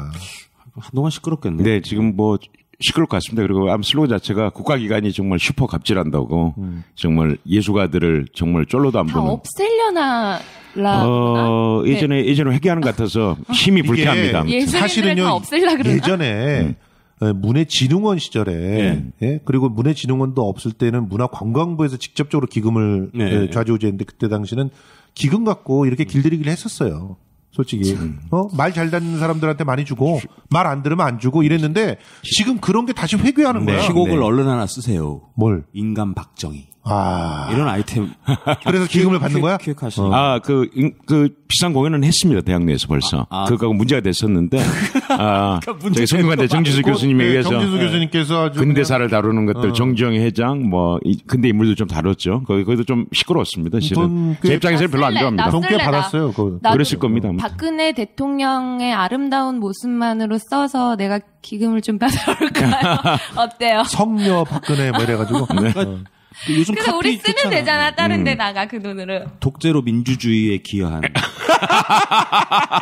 한동안 시끄럽겠네요. 네, 지금 뭐 시끄럽 것 같습니다. 그리고 암슬로우 자체가 국가기관이 정말 슈퍼 갑질한다고 음. 정말 예술가들을 정말 쫄로도 안 보는. 없애려나. 라 어, 네. 예전에 네. 예전에 회개하는 것 같아서 힘이 불쾌합니다. 사실은요. 예전에 음. 예, 문해진흥원 시절에 네. 예? 그리고 문해진흥원도 없을 때는 문화관광부에서 직접적으로 기금을 네. 예, 좌지우지했는데 그때 당시는 기금 갖고 이렇게 음. 길들이기를 했었어요. 솔직히 음. 어? 말잘 듣는 사람들한테 많이 주고 말 안 들으면 안 주고 이랬는데 지금 그런 게 다시 회귀하는 네. 거예 시곡을 네. 얼른 하나 쓰세요. 뭘 인간 박정희. 아. 이런 아이템. 그래서 기금을 받는 거야? 기획하시 어. 아, 그, 그, 비싼 공연은 했습니다. 대학 내에서 벌써. 아, 아. 그거하고 문제가 됐었는데. 아, 그러니까 저희 성균관대 정지수 교수님에 네, 그 의해서. 정지수 교수님께서 예, 아주. 근대사를 다루는 것들, 어. 정지영 회장, 뭐, 이, 근대 인물들 좀 다뤘죠. 거기, 거기도 좀 시끄러웠습니다. 실은. 제입장에서 별로 안 좋아합니다. 돈꽤 받았어요. 그거. 그랬을 겁니다. 아무튼. 박근혜 대통령의 아름다운 모습만으로 써서 내가 기금을 좀 받아올까요? 어때요? 성녀 박근혜 뭐 이래가지고. 네. 어. 그 요즘 그래서 우리 쓰면 좋잖아. 되잖아 다른 음. 데 나가 그 돈으로 독재로 민주주의에 기여한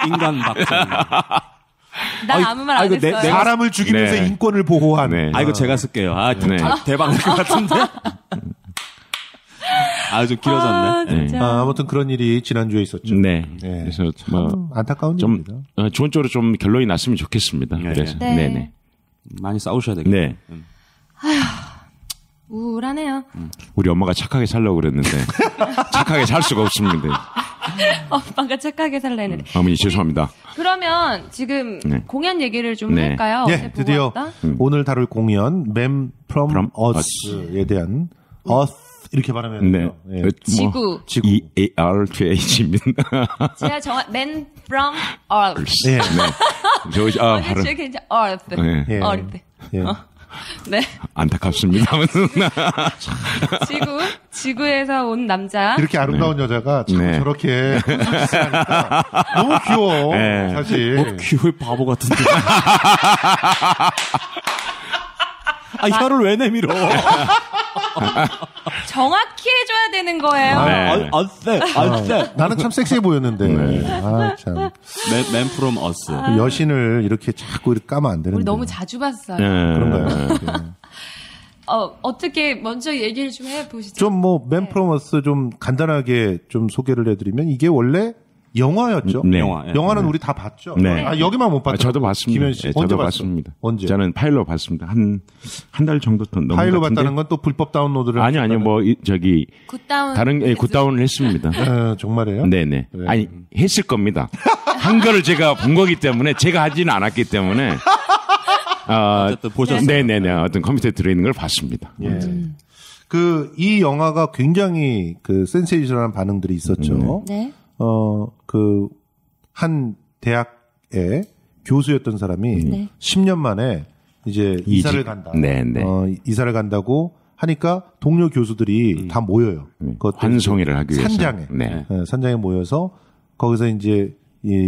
인간 박사 나아무말안 그 했어요. 내, 사람을 죽이면서 네. 인권을 보호하 네. 아 이거 제가 쓸게요. 아 네. 대박 날것 같은데. 아주 길어졌네. 아, 네. 아, 무튼 그런 일이 지난주에 있었죠. 네. 네. 그래서 참 뭐 안타까운 좀, 일입니다. 어, 좋은 쪽으로 좀 결론이 났으면 좋겠습니다. 네. 그래서 네. 네 많이 싸우셔야 되겠네요. 네. 음. 우울하네요. 음, 우리 엄마가 착하게 살려고 그랬는데 착하게 살 수가 없습니다. 엄마가 착하게 살려 했는데. 음, 어머니 죄송합니다. 그러면 지금 네. 공연 얘기를 좀 네. 할까요? 네, 드디어 음. 오늘 다룰 공연 맨 프롬 어스에 대한 어스 이렇게 말하면 야 네. 돼요. 네. 뭐, 지구. 지구. E A R T H입니다. 제가 정말 men from earth. 예. 네. 네. 저 아, 발음. 괜찮 earth. 네. earth. 예. 어. 네. 안타깝습니다만. 지구, 지구에서 온 남자. 이렇게 아름다운 네. 여자가 참 네. 저렇게 너무 귀여워. 네. 사실. 뭐 귀여울 바보 같은데. 아, 혀를 왜 내밀어? 정확히 해줘야 되는 거예요. 아, 네. 아, 안 쎄, 안 쎄. 나는 참 섹시해 보였는데. 네. 아, 참. 맨, 맨 프롬 어스. 그 여신을 이렇게 자꾸 이렇게 까면 안 되는데. 우리 너무 자주 봤어요. 네. 그런가요? 네. 네. 어, 어떻게 먼저 얘기를 좀 해보시죠. 좀 뭐, 맨 프로머스 좀 간단하게 좀 소개를 해드리면 이게 원래 영화였죠. 음, 네. 영화. 예. 영화는 네. 우리 다 봤죠. 네. 아, 여기만 못 봤죠. 아, 저도 봤습니다. 김현 씨 네, 언제 봤습니다. 언제? 저는 파일로 봤습니다. 한 한 달 정도 더 넘은 파일로 봤다는 건 또 불법 다운로드를 아니 아니요 뭐 이, 저기 굿다운 다른 예, 굿다운을 했습니다. 아, 정말이에요? 네네. 네. 네. 아니 했을 겁니다. 한글을 제가 본 거기 때문에 제가 하진 않았기 때문에 아, 어보셨 네네네 어떤 컴퓨터에 들어있는 걸 봤습니다. 예. 그이 영화가 굉장히 그 센세이션한 반응들이 있었죠. 음, 네. 네. 어, 그, 한 대학의 교수였던 사람이 네. 10년 만에 이제 이직. 이사를 간다. 네, 네. 어, 이사를 간다고 하니까 동료 교수들이 음. 다 모여요. 음. 환송회를 하기 위해서 산장에 네. 네. 산장에 모여서 거기서 이제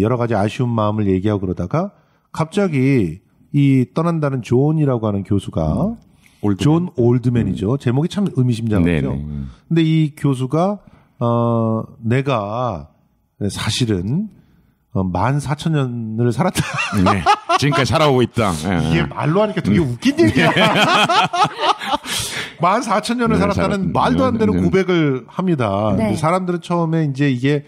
여러 가지 아쉬운 마음을 얘기하고 그러다가 갑자기 이 떠난다는 존이라고 하는 교수가 음. 올드맨. 존 올드맨이죠. 음. 제목이 참 의미심장하죠. 네네. 네. 음. 근데 이 교수가 어 내가 네, 사실은 1 4 0 0 0 년을 살았다. 네. 지금까지 살아오고 있다. 네. 예. 이게 말로 하니까 되게 음. 웃긴 얘기야. 0 0 0 년을 네, 살았다는 말도 안 되는 네. 고백을 합니다. 네. 사람들은 처음에 이제 이게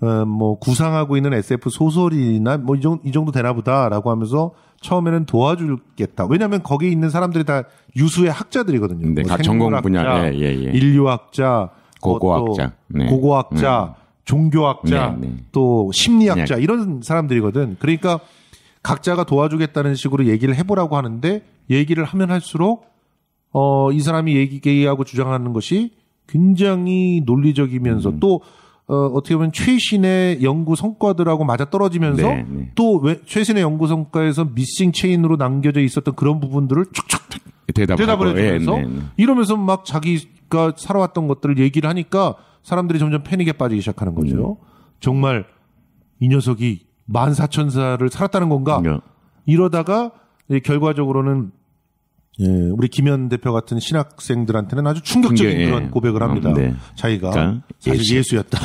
어, 뭐 구상하고 있는 SF 소설이나 뭐이 정도, 이 정도 되나 보다라고 하면서 처음에는 도와주겠다. 왜냐하면 거기 있는 사람들이 다 유수의 학자들이거든요. 네, 뭐 전공 분야, 예, 예, 예. 인류학자, 고고학자, 뭐 네. 고고학자, 음. 종교학자 네, 네. 또 심리학자 네. 이런 사람들이거든. 그러니까 각자가 도와주겠다는 식으로 얘기를 해보라고 하는데 얘기를 하면 할수록 어, 이 사람이 얘기하고 주장하는 것이 굉장히 논리적이면서 음. 또 어, 어떻게 보면 최신의 연구 성과들하고 맞아 떨어지면서 네, 네. 또 왜, 최신의 연구 성과에서 미싱 체인으로 남겨져 있었던 그런 부분들을 촉촉 대답을 예, 해주면서 예, 네, 이러면서 막 자기가 살아왔던 것들을 얘기를 하니까 사람들이 점점 패닉에 빠지기 시작하는 거죠. 음. 정말 이 녀석이 만 사천 살을 살았다는 건가? 네. 이러다가 결과적으로는 예, 우리 김현 대표 같은 신학생들한테는 아주 충격적인 네. 그런 고백을 합니다. 음, 네. 자기가 그러니까 사실 예수. 였다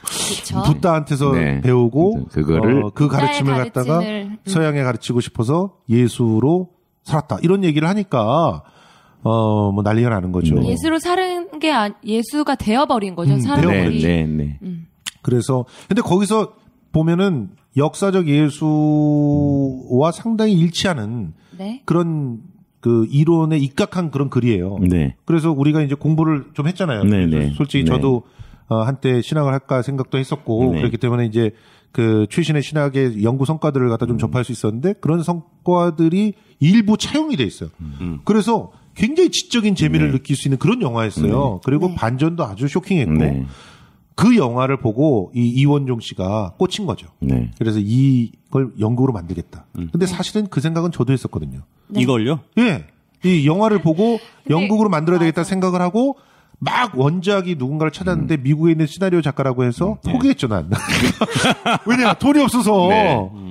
부다한테서 네. 배우고 그거를 어, 그 가르침을 갖다가 가 음. 서양에 가르치고 싶어서 예수로 살았다 이런 얘기를 하니까 어, 뭐 난리가 나는 거죠. 네. 예수로 사는 게 아, 예수가 되어버린 거죠. 음, 사람들이. 네, 네, 네, 음. 그래서 근데 거기서 보면은 역사적 예수와 상당히 일치하는 네? 그런 그 이론에 입각한 그런 글이에요. 네. 그래서 우리가 이제 공부를 좀 했잖아요. 네, 네. 솔직히 네. 저도 어, 한때 신학을 할까 생각도 했었고 그렇기 때문에 이제 그 최신의 신학의 연구 성과들을 갖다 좀 음. 접할 수 있었는데 그런 성과들이 일부 차용이 돼 있어요. 음. 그래서 굉장히 지적인 재미를 네. 느낄 수 있는 그런 영화였어요. 네. 그리고 네. 반전도 아주 쇼킹했고 네. 그 영화를 보고 이 이원종 씨가 꽂힌 거죠. 네. 그래서 이걸 연극으로 만들겠다. 음. 근데 사실은 그 생각은 저도 했었거든요. 네. 이걸요? 예. 이 영화를 보고 연극으로 만들어야 되겠다 생각을 하고 막 원작이 누군가를 찾았는데 음. 미국에 있는 시나리오 작가라고 해서 포기했죠 음. 난. 왜냐 돈이 없어서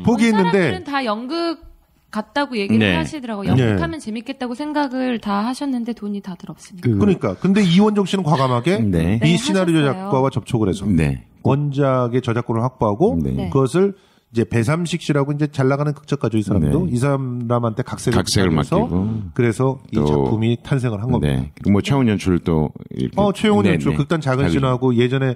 포기했는데. 음. 사람들은 다 연극 같다고 얘기를 네. 하시더라고요. 연극하면 네. 재밌겠다고 생각을 다 하셨는데 돈이 다들 없습니다. 그... 그러니까 근데 이원정 씨는 과감하게 네. 네. 이 시나리오 작가와 접촉을 해서 네. 원작의 저작권을 확보하고 네. 그것을 이제 배삼식 씨라고 이제 잘 나가는 극작가죠 이 사람도 이 사람한테 각색을, 각색을 맡기고 그래서 이 작품이 탄생을 한 겁니다. 뭐 최원 연출도 어 최원 연출 극단 작은 신하고 예전에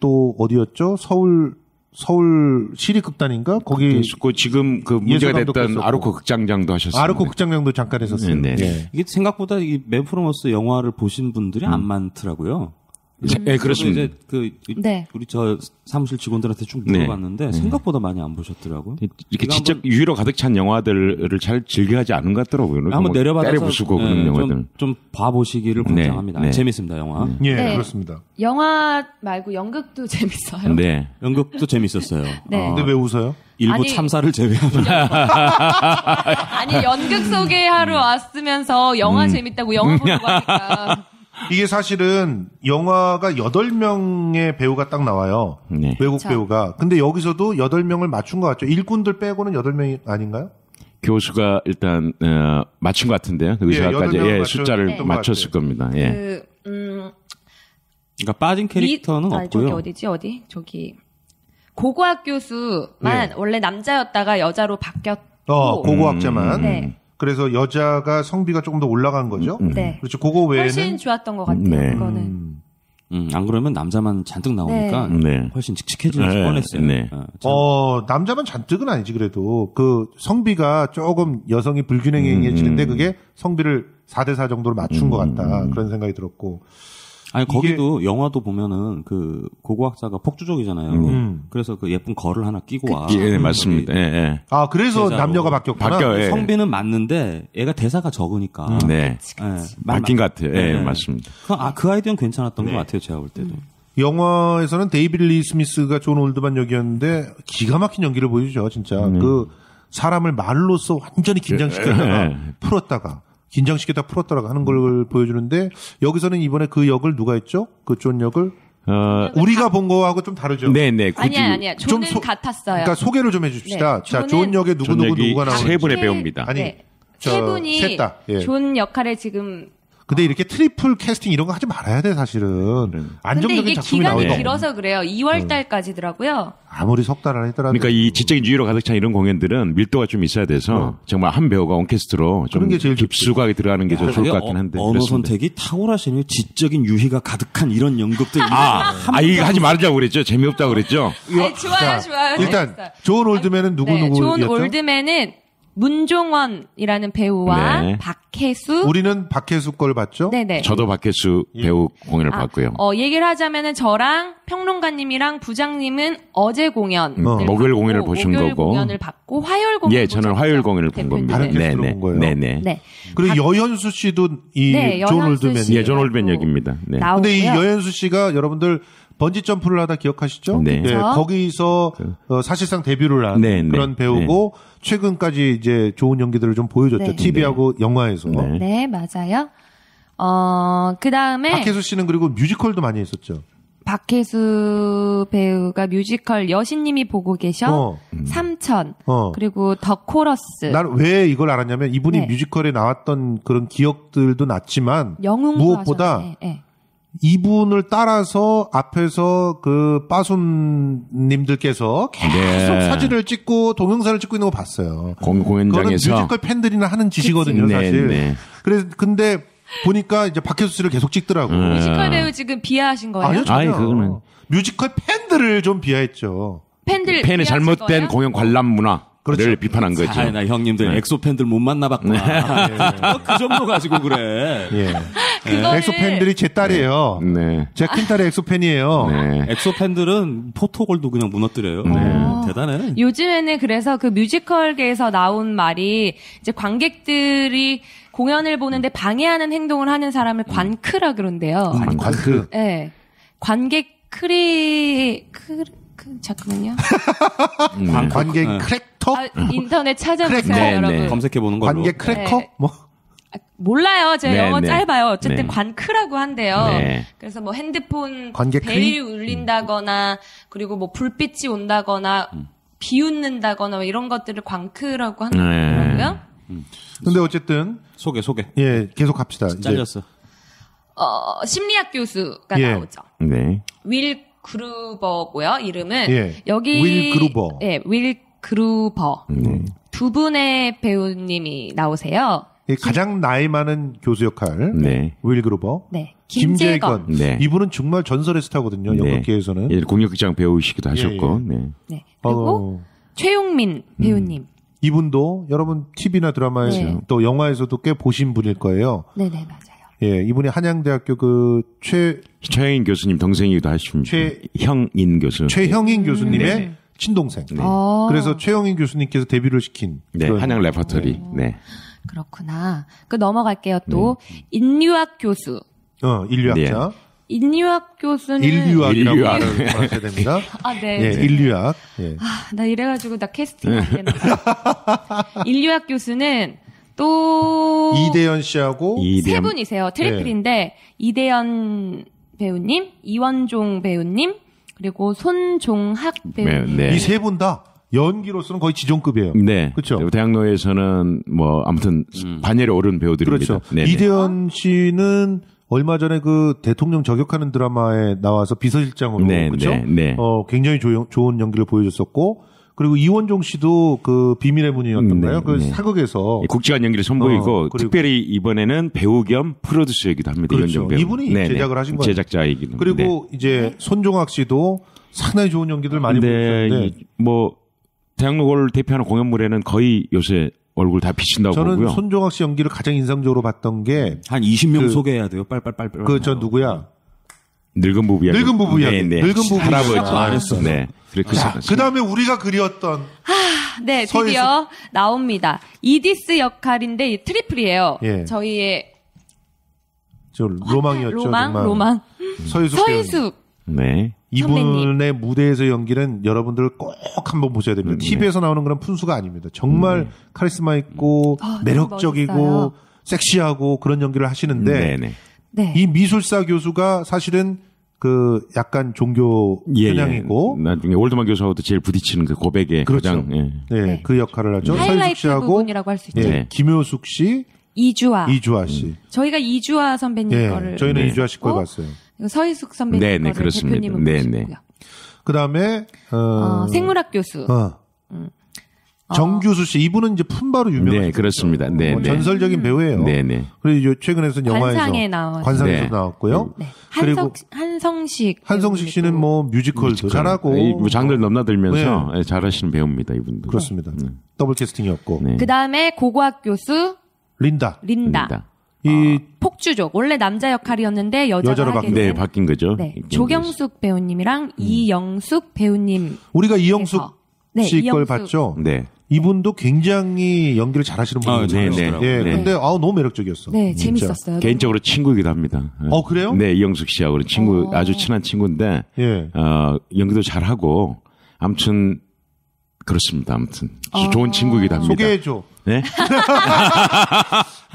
또 어디였죠 서울 서울 시립극단인가 거기 그 지금 그 문제가 됐던 아르코 극장장도 하셨어요. 아르코 극장장도 잠깐 했었어요. 네. 네. 예. 이게 생각보다 이 맨프로머스 영화를 보신 분들이 음. 안 많더라고요. 네, 그렇습니다. 이제 그 네. 우리 저 사무실 직원들한테 쭉 네. 물어봤는데 네. 생각보다 많이 안 보셨더라고요. 이렇게 진짜 유희로 가득 찬 영화들을 잘 즐겨하지 않은 것 같더라고요. 한번 내려봐아서려부수고 그런 네, 영화들 좀, 좀 봐보시기를 네. 권장합니다. 네. 아, 재밌습니다 영화. 네. 예, 그렇습니다. 영화 말고 연극도 재밌어요. 네, 연극도 재밌었어요. 네. 아. 근데 왜 웃어요? 일부 아니, 참사를 제외하면 아니 연극 소개하러 왔으면서 영화 음. 재밌다고 영화 보러 가니까. 이게 사실은 영화가 8명의 배우가 딱 나와요. 네. 외국 자. 배우가. 근데 여기서도 8명을 맞춘 것 같죠. 일꾼들 빼고는 8명이 아닌가요? 교수가 일단 어, 맞춘 것 같은데요. 의사까지 그 예, 예, 숫자를 네. 맞췄을 겁니다. 예. 그, 음, 그러니까 빠진 캐릭터는 미, 아니, 없고요. 저기 어디지 어디? 저기 고고학 교수만 예. 원래 남자였다가 여자로 바뀌었고 어, 고고학자만. 네. 음, 네. 그래서 여자가 성비가 조금 더 올라간 거죠. 음, 음, 네. 그렇죠. 그거 외에는 훨씬 좋았던 것 같아요. 네. 그거는. 음, 음 안 그러면 남자만 잔뜩 나오니까 네. 네. 훨씬 칙칙해지는 네. 뻔했어요. 네. 어, 어, 남자만 잔뜩은 아니지 그래도 그 성비가 조금 여성이 불균형해지는데 음. 음. 그게 성비를 4대4 정도로 맞춘 음. 것 같다 그런 생각이 들었고 아니 거기도 영화도 보면은 그 고고학자가 폭주족이잖아요. 음. 음. 그래서 그 예쁜 걸을 하나 끼고 와. 그, 예, 네, 맞습니다. 음. 예, 예. 아 그래서 제자로. 남녀가 바뀌었구나. 바뀌어, 예. 성비는 맞는데 얘가 대사가 적으니까. 음. 네. 그치, 그치. 예, 바뀐 것 같아요. 예, 네. 맞습니다. 그, 아, 그 아이디어는 괜찮았던 네. 것 같아요. 제가 볼 때도. 음. 영화에서는 데이빌리 스미스가 존 올드만 역이었는데 기가 막힌 연기를 보여주죠. 진짜 네. 그 사람을 말로써 완전히 예, 예. 긴장시켜다가 예. 풀었다가 긴장시켜다 풀었더라고 하는 걸 보여주는데 여기서는 이번에 그 역을 누가 했죠? 그 존 역을 어, 그러니까 우리가 본 거하고 좀 다르죠. 네, 네. 아니야, 아니야. 존은 소, 같았어요. 그러니까 소개를 좀 해줍시다. 네. 자, 존 역에 누구 누구 누구가 나오는지 세 분의 배우입니다. 아니, 네. 세 분이 셋다. 예. 존 역할에 지금 근데 이렇게 트리플 캐스팅 이런 거 하지 말아야 돼 사실은 네. 안정적인 근데 이게 작품이 기간이 길어서 그래요. 2월 달까지더라고요. 아무리 석달안 했더라도 그러니까 이 지적인 유희로 가득 찬 이런 공연들은 밀도가 좀 있어야 돼서 어. 정말 한 배우가 온캐스트로좀게 제일 깊숙하게 들어가는 게좀 좋을 것 같긴 한데 어, 언어 선택이 탁월하시네요. 지적인 유희가 가득한 이런 연극들 아, 아 이거 하지 말자고 그랬죠. 재미없다고 그랬죠. 네, 좋아요, 좋아요. 일단 좋은 올드맨은 아, 누구 네, 누구였죠? 좋은 올드맨은 문종원이라는 배우와 네. 박혜수 우리는 박혜수 걸 봤죠? 네네. 네. 저도 박혜수 예. 배우 공연을 아, 봤고요. 어, 얘기를 하자면은 저랑 평론가님이랑 부장님은 어제 공연 어. 목요일 공연을 보신 목요일 거고 공연을 봤고 화요일 공연 예, 저는 화요일 공연을 본 겁니다. 다른 캐스트로 네, 거예요. 네네. 네, 네. 그리고 박- 여현수 씨도 이존 여현수 올드맨 예, 존 올드맨 역입니다. 네. 나오고요. 근데 이 여현수 씨가 여러분들 번지 점프를 하다 기억하시죠? 네. 네 거기서 그 어, 사실상 데뷔를 한 네, 네. 그런 네, 배우고 최근까지 이제 좋은 연기들을 좀 보여줬죠. 네. TV하고 네. 영화에서. 네. 네, 맞아요. 어, 그 다음에. 박혜수 씨는 그리고 뮤지컬도 많이 했었죠. 박혜수 배우가 뮤지컬 여신님이 보고 계셔. 어. 음. 삼천. 어. 그리고 더 코러스. 난 왜 이걸 알았냐면 이분이 네. 뮤지컬에 나왔던 그런 기억들도 났지만 무엇보다 네. 네. 이분을 따라서 앞에서 그 빠순님들께서 계속 네. 사진을 찍고 동영상을 찍고 있는 거 봤어요. 공, 공연장에서. 그거는 뮤지컬 팬들이나 하는 짓이거든요, 네, 사실. 네, 네. 그래 서 근데 보니까 이제 박혜수 씨를 계속 찍더라고요. 음. 뮤지컬 배우 지금 비하하신 거예요? 아니요, 아니, 그거는 뮤지컬 팬들을 좀 비하했죠. 팬들 팬의 잘못된 거예요? 공연 관람 문화. 그렇죠. 비판한 거죠. 사이나 형님들 네. 엑소 팬들 못 만나봤구나. 네. 어, 그 정도 가지고 그래. 예. 예. 그거를... 엑소 팬들이 제 딸이에요. 네. 네. 제큰 딸이 엑소 팬이에요. 네. 엑소 팬들은 포토골도 그냥 무너뜨려요. 네. 어. 대단해. 요즘에는 그래서 그 뮤지컬계에서 나온 말이 이제 관객들이 공연을 보는데 방해하는 행동을 하는 사람을 음. 관크라 그런데요. 관크. 예. 관객 크리 크 잠깐만요. 음. 네. 관객 네. 크래커 아, 인터넷 찾아보세요, 크랙터? 네, 네. 여러분. 네. 검색해 보는 걸로. 관객 크래커? 네. 뭐? 아, 몰라요. 제 네, 영어 네. 짧아요. 어쨌든 네. 관크라고 한대요. 그래서 뭐 핸드폰 관객크리? 벨이 울린다거나 그리고 뭐 불빛이 온다거나 음. 비웃는다거나 뭐 이런 것들을 관크라고 하는 거고요. 음. 근데 어쨌든 소개 소개. 예, 계속 갑시다. 잘렸어. 어, 심리학 교수가 예. 나오죠. 네. 윌 그루버고요. 이름은 예. 여기 윌 그루버. 예, 윌 그루버. 음. 두 분의 배우님이 나오세요. 예, 가장 나이 많은 교수 역할 네. 윌 그루버. 네. 김재건. 네. 이분은 정말 전설의 스타거든요. 네. 연극계에서는. 예, 공격극장 배우시기도 하셨고. 예, 예. 네. 네. 어. 그리고 어... 최용민 음. 배우님. 음. 이분도 여러분 TV나 드라마에서 네. 또 영화에서도 꽤 보신 분일 거예요. 네, 네, 맞아요. 예, 이분이 한양대학교 그 최 최영인 교수님 동생이기도 하십니다. 최형인 교수. 최형인 음, 교수님의 네, 네. 친동생. 네. 아~ 그래서 최영인 교수님께서 데뷔를 시킨 네, 한양 레퍼토리. 네. 네. 그렇구나. 그 넘어갈게요. 또 네. 인류학 교수. 어, 인류학자. 인류학 교수는 인류학이라고 인류학. 하셔야 됩니다. 아, 네. 예, 인류학. 예. 아, 나 이래가지고 나 캐스팅 안 되나. 인류학 교수는 또 이대현 씨하고 이대현. 세 분이세요. 트리플인데 네. 이대현 배우님, 이원종 배우님, 그리고 손종학 네, 배우님. 네, 네. 이세 분 다 연기로서는 거의 지존급이에요. 네. 그렇죠. 대학로에서는 뭐 아무튼 음. 반열에 오른 배우들입니다. 그렇죠. 네네. 네. 이대현 씨는 얼마 전에 그 대통령 저격하는 드라마에 나와서 비서실장으로 그렇죠? 어, 굉장히 조용, 좋은 연기를 보여줬었고 그리고 이원종 씨도 그 비밀의 문이었던가요? 음, 네, 그 네. 사극에서 국제관 연기를 선보이고 어, 특별히 이번에는 배우 겸 프로듀서이기도 합니다. 그렇죠. 이분이 네네. 네. 제작을 하신 거예요. 제작자이기도 그리고 네. 이제 손종학 씨도 상당히 좋은 연기들 많이 보셨는데 뭐 대학로를 대표하는 공연물에는 거의 요새 얼굴 다 비친다고 저는 보고요. 저는 손종학 씨 연기를 가장 인상적으로 봤던 게 한 20명 그, 소개해야 돼요. 빨빨빨빨. 그저 누구야? 늙은 부부 이야기. 늙은 부부 이야기. 네, 네. 늙은 부부 할아버지. 아, 알았어. 네. 그 다음에 우리가 그리웠던. 아, 네, 서유수. 드디어 나옵니다. 이디스 역할인데 트리플이에요. 예. 저희의 저 로망이었죠. 로망, 정말. 로망. 서유숙. 음. 서유숙. 네. 이분의 선배님. 무대에서 연기는 여러분들 꼭 한번 보셔야 됩니다. 음, 네. TV에서 나오는 그런 푼수가 아닙니다. 정말 음, 네. 카리스마 있고 아, 매력적이고 섹시하고 그런 연기를 하시는데 네, 네. 네. 이 미술사 교수가 사실은 그 약간 종교 예, 예. 편향이고 예. 나중에 올드만 교수하고도 제일 부딪히는 그 고백의 그렇죠. 가장 예. 예 네. 그 역할을 하죠. 네. 서유숙 씨하고 부분이라고 할 수 있죠. 예, 네. 김효숙 씨, 이주아, 이주아 씨. 음. 저희가 이주아 선배님 예, 거를 저희는 네. 이주아 씨걸 봤어요. 어? 서유숙 선배님 네네, 네, 거를 그렇습니다. 대표님은 네네. 보시고요. 그다음에 어... 어, 생물학 교수. 어. 아. 정규수 씨 이분은 이제 품바로 유명해요 네, 그렇습니다. 네, 뭐 네. 전설적인 배우예요. 네, 네. 그리고 최근에서 영화에서 관상에 나왔 관상에서 네. 나왔고요. 네. 한석, 네. 그리고 한성식 한성식 씨는 뭐 뮤지컬도 뮤지컬. 잘하고 뭐 장르를 넘나들면서 네. 예, 잘하시는 배우입니다, 이분도. 그렇습니다. 네. 더블 캐스팅이었고. 네. 그다음에 고고학 교수 린다. 린다. 린다. 이 어, 폭주족 원래 남자 역할이었는데 여자로 바뀐 네 바뀐 거죠. 네. 조경숙 배우님이랑 음. 이영숙 배우님 우리가 이영숙 씨걸 네, 봤죠. 네. 이분도 굉장히 연기를 잘하시는 분이거든요. 아, 네, 네. 예, 네. 네. 근데 아 너무 매력적이었어. 네, 재밌었어요. 개인적으로 친구이기도 합니다. 네. 어 그래요? 네, 이영숙 씨하고 친구 어. 아주 친한 친구인데 예. 어, 연기도 잘하고 아무튼 그렇습니다. 아무튼 어. 좋은 친구이기도 합니다. 소개해줘. 네?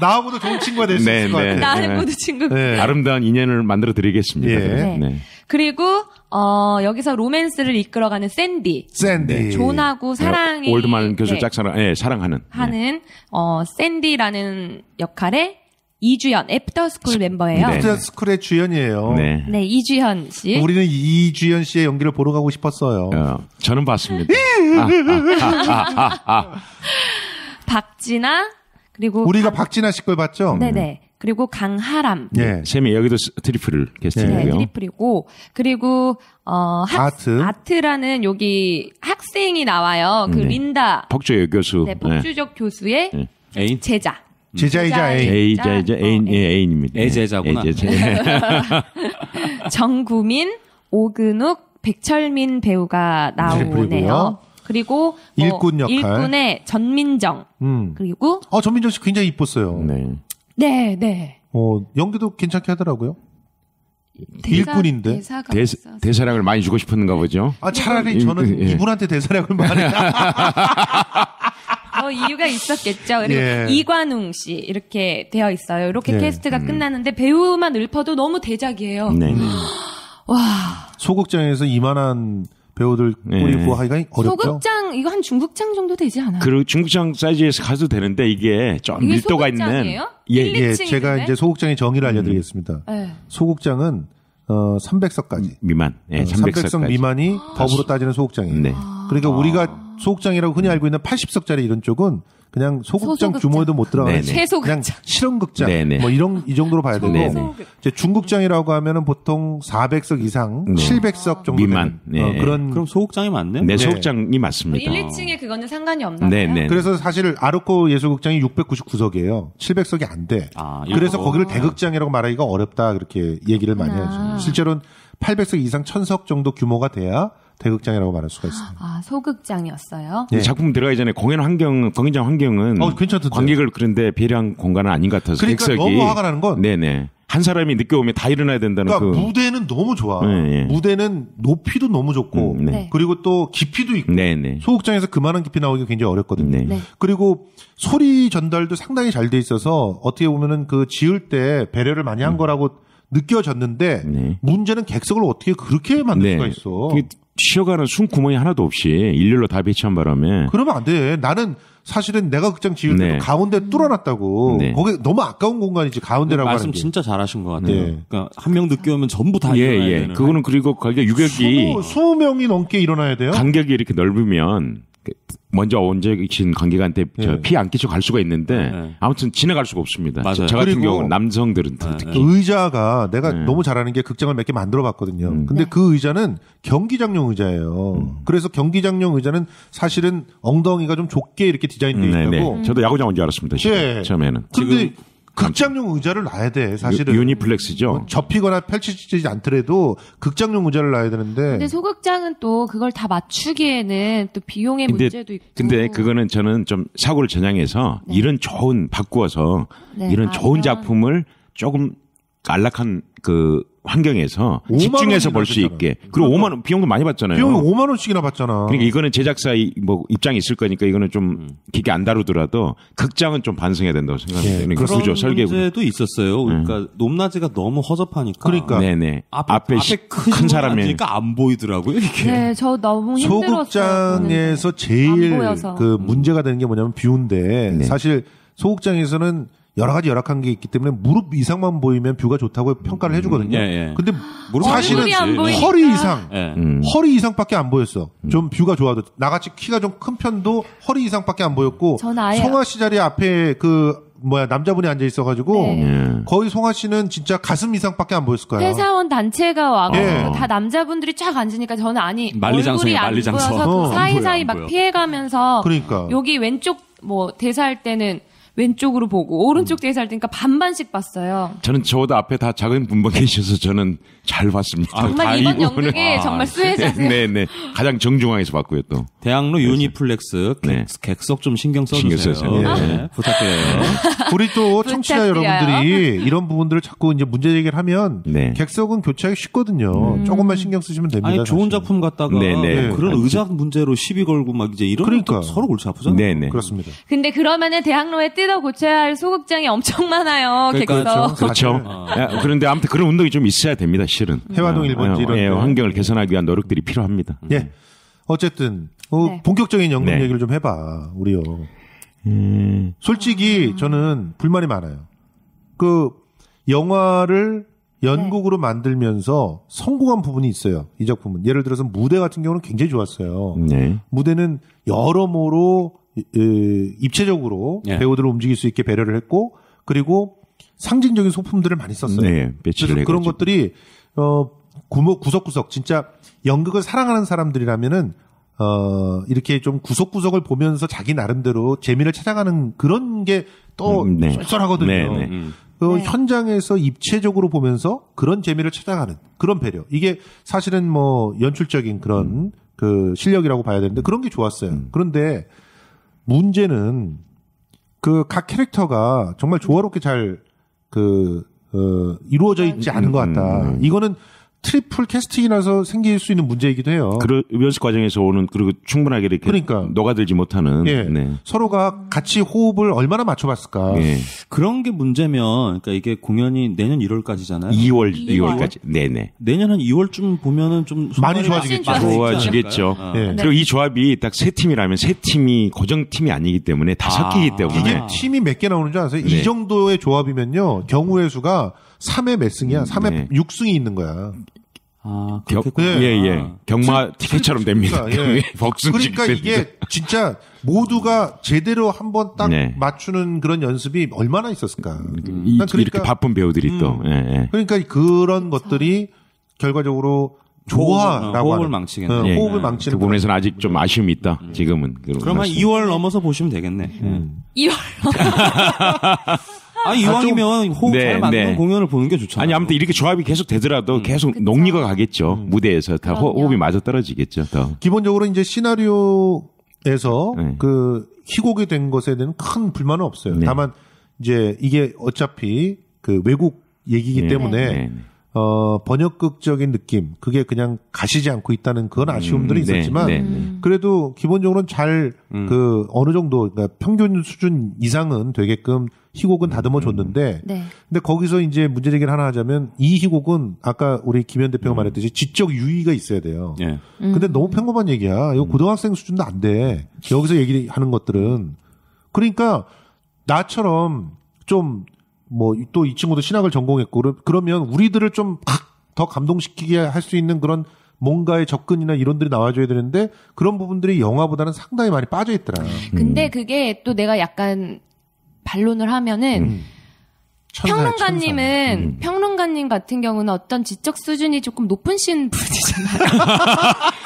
나하고도 좋은 친구가 될 수 있을 네, 것 같아요. 나하고도 친구. 네. 아름다운 인연을 만들어 드리겠습니다. 예. 네. 그리고 어, 여기서 로맨스를 이끌어가는 샌디. 샌디. 네, 존하고 사랑이. 네, 올드만 교수 네. 짝사랑, 예, 사랑하는. 하는, 어, 샌디라는 역할의 이주현, 애프터스쿨 멤버예요. 애프터스쿨의 주연이에요. 네. 네, 이주현 씨. 우리는 이주현 씨의 연기를 보러 가고 싶었어요. 어, 저는 봤습니다. 아, 아, 아, 박진아, 그리고. 우리가 박... 박진아 씨걸 봤죠? 네네. 그리고 강하람. 예. 네, 셈이 여기도 트리플을 게스트네요. 네, 트리플이고 그리고 어 학, 아트 아트라는 여기 학생이 나와요. 그 네. 린다 벅주의 교수. 네, 벅주적 네. 교수의 네. 애인? 제자. 음. 제자이자 애인. 제자이자 어, 애인, 예, 애인입니다. 애제자구나. 애제자. 정구민, 오근욱, 백철민 배우가 나오네요. 그리고 뭐 일꾼 역할. 일꾼의 전민정. 음. 그리고 어 전민정 씨 굉장히 이뻤어요. 네. 네, 네. 어, 연기도 괜찮게 하더라고요. 대사, 일꾼인데 대사 대, 사량을 많이 주고 싶었는가 보죠. 아 차라리 네. 저는 예. 이분한테 대사량을 많이. 어, 이유가 있었겠죠. 그리고 예. 이관웅 씨 이렇게 되어 있어요. 이렇게 예. 캐스트가 음. 끝나는데 배우만 읊어도 너무 대작이에요. 네. 네. 와. 소극장에서 이만한 배우들 꾸리고 예. 하기가 어렵죠. 소극장 이거 한 중국장 정도 되지 않아요? 그리고 중국장 사이즈에서 가도 되는데 이게 좀 이게 밀도가 있는 소 예, 일, 예, 이층데 제가 이제 소극장의 정의를 음. 알려드리겠습니다. 네. 소극장은 어 300석까지 음, 미만. 예, 300석 어, 300석 미만이 법으로 따지는 소극장이에요. 네. 그러니까 우리가 아. 소극장이라고 흔히 알고 있는 80석짜리 이런 쪽은 그냥 소극장 소극장 규모에도 못 들어가는 네최소 그냥 실험극장 네네. 뭐 이런 이 정도로 봐야 되고 네네. 이제 중국장이라고 하면은 보통 400석 이상 네. 700석 정도 미만. 되는, 어, 네. 그런 그럼 소극장이 맞네 네, 소극장이 맞습니다. 1, 2층에 그거는 상관이 없나 네, 네. 그래서 사실 아르코 예술극장이 699석이에요. 700석이 안 돼. 아, 그래서 이거. 어. 거기를 대극장이라고 말하기가 어렵다 그렇게 얘기를 많이 아. 하죠. 실제로는 800석 이상 1000석 정도 규모가 돼야 대극장이라고 말할 수가 있습니다. 아 소극장이었어요? 네. 작품 들어가기 전에 공연 환경, 공연장 환경은 어, 괜찮던데. 관객을 그런데 배려한 공간은 아닌 것 같아서 그러니까 객석이 너무 화가 나는 건 네네 한 사람이 늦게 오면 다 일어나야 된다는 그러니까 그 무대는 너무 좋아. 네, 네. 무대는 높이도 너무 좋고 음, 네. 네. 그리고 또 깊이도 있고 네, 네. 소극장에서 그만한 깊이 나오기 굉장히 어렵거든요. 네. 네. 그리고 소리 전달도 상당히 잘 돼 있어서 어떻게 보면은 그 지을 때 배려를 많이 한 음. 거라고 느껴졌는데 네. 문제는 객석을 어떻게 그렇게 만들 수가 있어. 그 쉬어가는 숨구멍이 하나도 없이 일렬로 다 배치한 바람에 그러면 안 돼. 나는 사실은 내가 극장 지을 때도 네. 가운데 뚫어놨다고. 네. 거기 너무 아까운 공간이지 가운데라고 말씀 하는 게. 진짜 잘하신 것 같아요. 네. 그러니까 한 명 늦게 오면 전부 다 예, 일어나야 예. 되는. 그거는 그리고 관객 가 유격이 20, 명이 넘게 일어나야 돼요. 간격이 이렇게 넓으면 먼저 언제신 관계가 때 예. 피안끼쳐갈 수가 있는데 예. 아무튼 지나갈 수가 없습니다. 맞아요. 저 같은 경우는 남성들은 예. 특히 그 의자가 내가 예. 너무 잘하는 게 극장을 몇 개 만들어 봤거든요. 음. 근데 네. 그 의자는 경기장용 의자예요. 음. 그래서 경기장용 의자는 사실은 엉덩이가 좀 좁게 이렇게 디자인되어 음. 네, 네. 있고 저도 야구장 온 줄 알았습니다. 예. 지 처음에는. 근데 극장용 의자를 놔야 돼 사실은 유, 니플렉스죠 뭐 접히거나 펼치지 않더라도 극장용 의자를 놔야 되는데. 근데 소극장은 또 그걸 다 맞추기에는 또 비용의 근데, 문제도 있고. 근데 그거는 저는 좀 사고를 전향해서 네. 이런 좋은 바꾸어서 네, 이런 아, 좋은 작품을 조금 안락한 그 환경에서 집중해서 볼 수 있게 그리고 5만 그러니까 원 비용도 많이 받잖아요. 비용이 5만 원씩이나 받잖아. 그러니까 이거는 제작사 뭐 입장이 있을 거니까 이거는 좀 기계 음. 안 다루더라도 극장은 좀 반성해야 된다고 생각합니다. 예, 그러 구조 설계 문제도 있었어요. 예. 그러니까 네. 높낮이가 너무 허접하니까. 그러니까 네네. 앞에, 앞에, 앞에 큰 사람이 그러니까 안 보이더라고요. 이게. 네, 저 너무 힘들었어요. 소극장에서 제일 그 문제가 되는 게 뭐냐면 비운데 네. 사실 소극장에서는 여러 가지 열악한 게 있기 때문에 무릎 이상만 보이면 뷰가 좋다고 평가를 음, 해주거든요. 예, 예. 근데 사실은 허리 이상, 예. 음. 허리 이상밖에 안 보였어. 좀 뷰가 좋아도 나같이 키가 좀 큰 편도 허리 이상밖에 안 보였고 성화 씨 자리 앞에 그 뭐야 남자분이 앉아 있어가지고 네. 예. 거의 송아 씨는 진짜 가슴 이상밖에 안 보였을 거예요. 회사원 단체가 와고 네. 예. 다 남자분들이 쫙 앉으니까 저는 아니 얼굴이 안 말리장성. 보서 어, 사이사이 막 피해가면서 그러니까 여기 왼쪽 뭐 대사할 때는 왼쪽으로 보고 오른쪽 음. 뒤에서 할 테니까 반반씩 봤어요. 저는 저보다 앞에 다 작은 분만 계셔서 저는 잘 봤습니다. 정말 이번 이분은... 연극에 아, 정말 수혜자세요. 네네 네. 가장 정중앙에서 봤고요 또. 대학로 유니플렉스 객, 네. 객석 좀 신경 써주세요. 신 네. 네. 부탁드요 우리 또 청취자 여러분들이 이런 부분들을 자꾸 이제 문제 제기를 하면 네. 객석은 교체하기 쉽거든요. 음. 조금만 신경 쓰시면 됩니다. 아니 좋은 작품 갖다가 그런 의작 문제로 시비 걸고 막 이제 이런 그러니까. 서로 골치 아프잖아요. 네네. 그렇습니다. 근데 그러면은 대학로에 뜯어 고쳐야 할 소극장이 엄청 많아요. 그러니까 객석. 그렇죠. 어. 그런데 아무튼 그런 운동이 좀 있어야 됩니다. 실은 해화동 아, 일본지 어, 아, 이런 예, 환경을 개선하기 위한 노력들이 필요합니다. 예. 어쨌든 어, 네. 본격적인 연금 네. 얘기를 좀 해봐 우리요. 음. 솔직히 저는 불만이 많아요. 그 영화를 연극으로 네. 만들면서 성공한 부분이 있어요. 이 작품은 예를 들어서 무대 같은 경우는 굉장히 좋았어요. 네. 무대는 여러모로 입체적으로 네. 배우들을 움직일 수 있게 배려를 했고 그리고 상징적인 소품들을 많이 썼어요. 네, 그래서 해가지고. 그런 것들이 어 구석 구석 진짜 연극을 사랑하는 사람들이라면은 어, 이렇게 좀 구석구석을 보면서 자기 나름대로 재미를 찾아가는 그런 게또 음, 네. 쏠쏠하거든요. 네, 네. 음. 그 네. 현장에서 입체적으로 보면서 그런 재미를 찾아가는 그런 배려. 이게 사실은 뭐 연출적인 그런 음. 그 실력이라고 봐야 되는데 그런 게 좋았어요. 음. 그런데 문제는 그 각 캐릭터가 정말 조화롭게 잘그 어, 이루어져 있지 음. 않은 것 같다. 음. 이거는 트리플 캐스팅이라서 생길 수 있는 문제이기도 해요. 그런 연습 과정에서 오는 그리고 충분하게 이렇게 그러니까 녹아들지 못하는 예. 네. 서로가 같이 호흡을 얼마나 맞춰봤을까. 예. 그런 게 문제면 그러니까 이게 공연이 내년 1월까지잖아요. 2월 2월? 까지 네네. 내년 한 2월쯤 보면은 좀 많이 좋아지겠죠. 좋아지겠죠. 아. 네. 그리고 이 조합이 딱 세 팀이라면 세 팀이 고정 팀이 아니기 때문에 다 아. 섞이기 때문에 이게 팀이 몇 개 나오는 줄 아세요? 네. 이 정도의 조합이면요 경우의 수가 3회 몇 승이야? 3회 네. 6승이 있는 거야. 아, 경, 예, 예. 경마 진, 티켓처럼 됩니다. 그러니까, 예. 그러니까 이게 진짜 모두가 제대로 한 번 딱 네. 맞추는 그런 연습이 얼마나 있었을까. 이, 그러니까, 이렇게 바쁜 배우들이 음, 또. 예, 예. 그러니까 그런 것들이 결과적으로 좋아라고 호흡을 어, 망치겠네. 어, 예. 호흡을 망치는 그 부분에서는 아직 좀 아쉬움이 있다. 음. 지금은. 그러면 2월 넘어서 보시면 되겠네. 예. 음. 2월. 아, 아 이왕이면 호흡 네, 잘 맞는 네. 공연을 보는 게 좋잖아요. 아니 아무튼 이렇게 조합이 계속 되더라도 음. 계속 그쵸. 농리가 가겠죠. 음. 무대에서 다 그럼요. 호흡이 맞아 떨어지겠죠. 더. 기본적으로 이제 시나리오에서 네. 그 희곡이 된 것에 대한 큰 불만은 없어요. 네. 다만 이제 이게 어차피 그 외국 얘기이기 네. 때문에 네, 어, 번역극적인 느낌, 그게 그냥 가시지 않고 있다는 그런 아쉬움들이 음, 있었지만, 네, 네, 그래도 기본적으로는 잘, 음. 그, 어느 정도, 그러니까 평균 수준 이상은 되게끔 희곡은 다듬어 음. 줬는데 네. 근데 거기서 이제 문제 제기를 하나 하자면 이 희곡은 아까 우리 김현 대표가 음. 말했듯이 지적 유의가 있어야 돼요. 네. 근데 음. 너무 평범한 얘기야. 이거 고등학생 수준도 안 돼. 여기서 얘기하는 것들은 그러니까 나처럼 좀 뭐 또 이 친구도 신학을 전공했고 그러면 우리들을 좀 더 감동시키게 할 수 있는 그런 뭔가의 접근이나 이론들이 나와줘야 되는데 그런 부분들이 영화보다는 상당히 많이 빠져 있더라. 근데 그게 또 내가 약간 반론을 하면은 음. 평론가님은 음. 평론가님 같은 경우는 어떤 지적 수준이 조금 높으신 분이잖아요.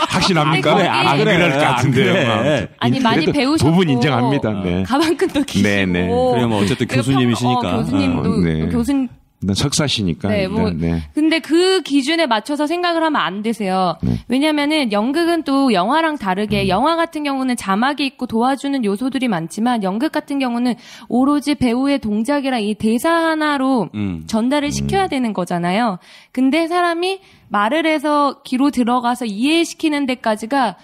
확실합니까? 네, 안 그럴 것 아, 같은데요. 그래. 아, 아니 많이 배우셨고 부분 인정합니다. 네. 어, 가방끈도 기시고 네, 네. 네네. 그래 뭐 어쨌든 교수님이시니까. 평, 어, 교수님도 아, 네. 교수 네, 석사시니까. 네, 뭐, 네, 네, 근데 그 기준에 맞춰서 생각을 하면 안 되세요. 네. 왜냐면은 연극은 또 영화랑 다르게 음. 영화 같은 경우는 자막이 있고 도와주는 요소들이 많지만 연극 같은 경우는 오로지 배우의 동작이랑 이 대사 하나로 음. 전달을 시켜야 음. 되는 거잖아요. 근데 사람이 말을 해서 귀로 들어가서 이해시키는 데까지가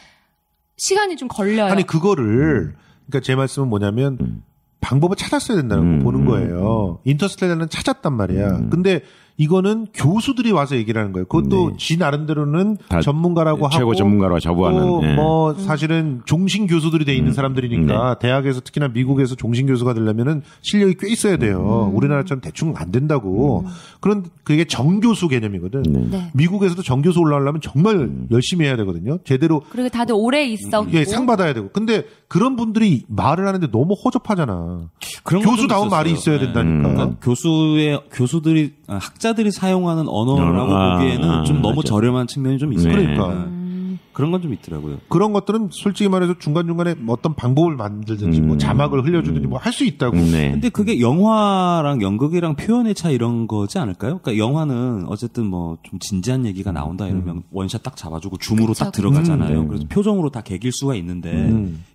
시간이 좀 걸려요. 아니 그거를 음. 그러니까 제 말씀은 뭐냐면 음. 방법을 찾았어야 된다는 음, 보는 음, 거예요. 음. 인터스텔라는 찾았단 말이야. 음. 근데 이거는 교수들이 와서 얘기를 하는 거예요. 그것도 네. 지 나름대로는 전문가라고 하고 최고 전문가로 자부하는 예. 뭐 사실은 종신 교수들이 돼 있는 음. 사람들이니까 네. 대학에서 특히나 미국에서 종신 교수가 되려면은 실력이 꽤 있어야 돼요. 음. 우리나라처럼 대충 안 된다고. 음. 그런 그게 정교수 개념이거든. 네. 네. 미국에서도 정교수 올라가려면 정말 음. 열심히 해야 되거든요. 제대로 그리고 다들 오래 있어. 예, 상 받아야 되고. 근데 그런 분들이 말을 하는데 너무 허접하잖아. 교수다운 말이 있어야 네. 된다니까. 그러니까 교수의 교수들이 학 아, 학자들이 사용하는 언어라고 아, 보기에는 아, 좀 너무 맞아. 저렴한 측면이 좀 있어요. 네. 그러니까. 음. 그런 건 좀 있더라고요. 그런 것들은 솔직히 말해서 중간중간에 어떤 방법을 만들든지 뭐 음. 음. 뭐 자막을 흘려주든지 뭐 할 수 있다고. 음. 네. 근데 그게 영화랑 연극이랑 표현의 차 이런 거지 않을까요? 그러니까 영화는 어쨌든 뭐 좀 진지한 얘기가 나온다 이러면 음. 원샷 딱 잡아주고 줌으로 그쵸, 딱 들어가잖아요. 네. 그래서 표정으로 다 개길 수가 있는데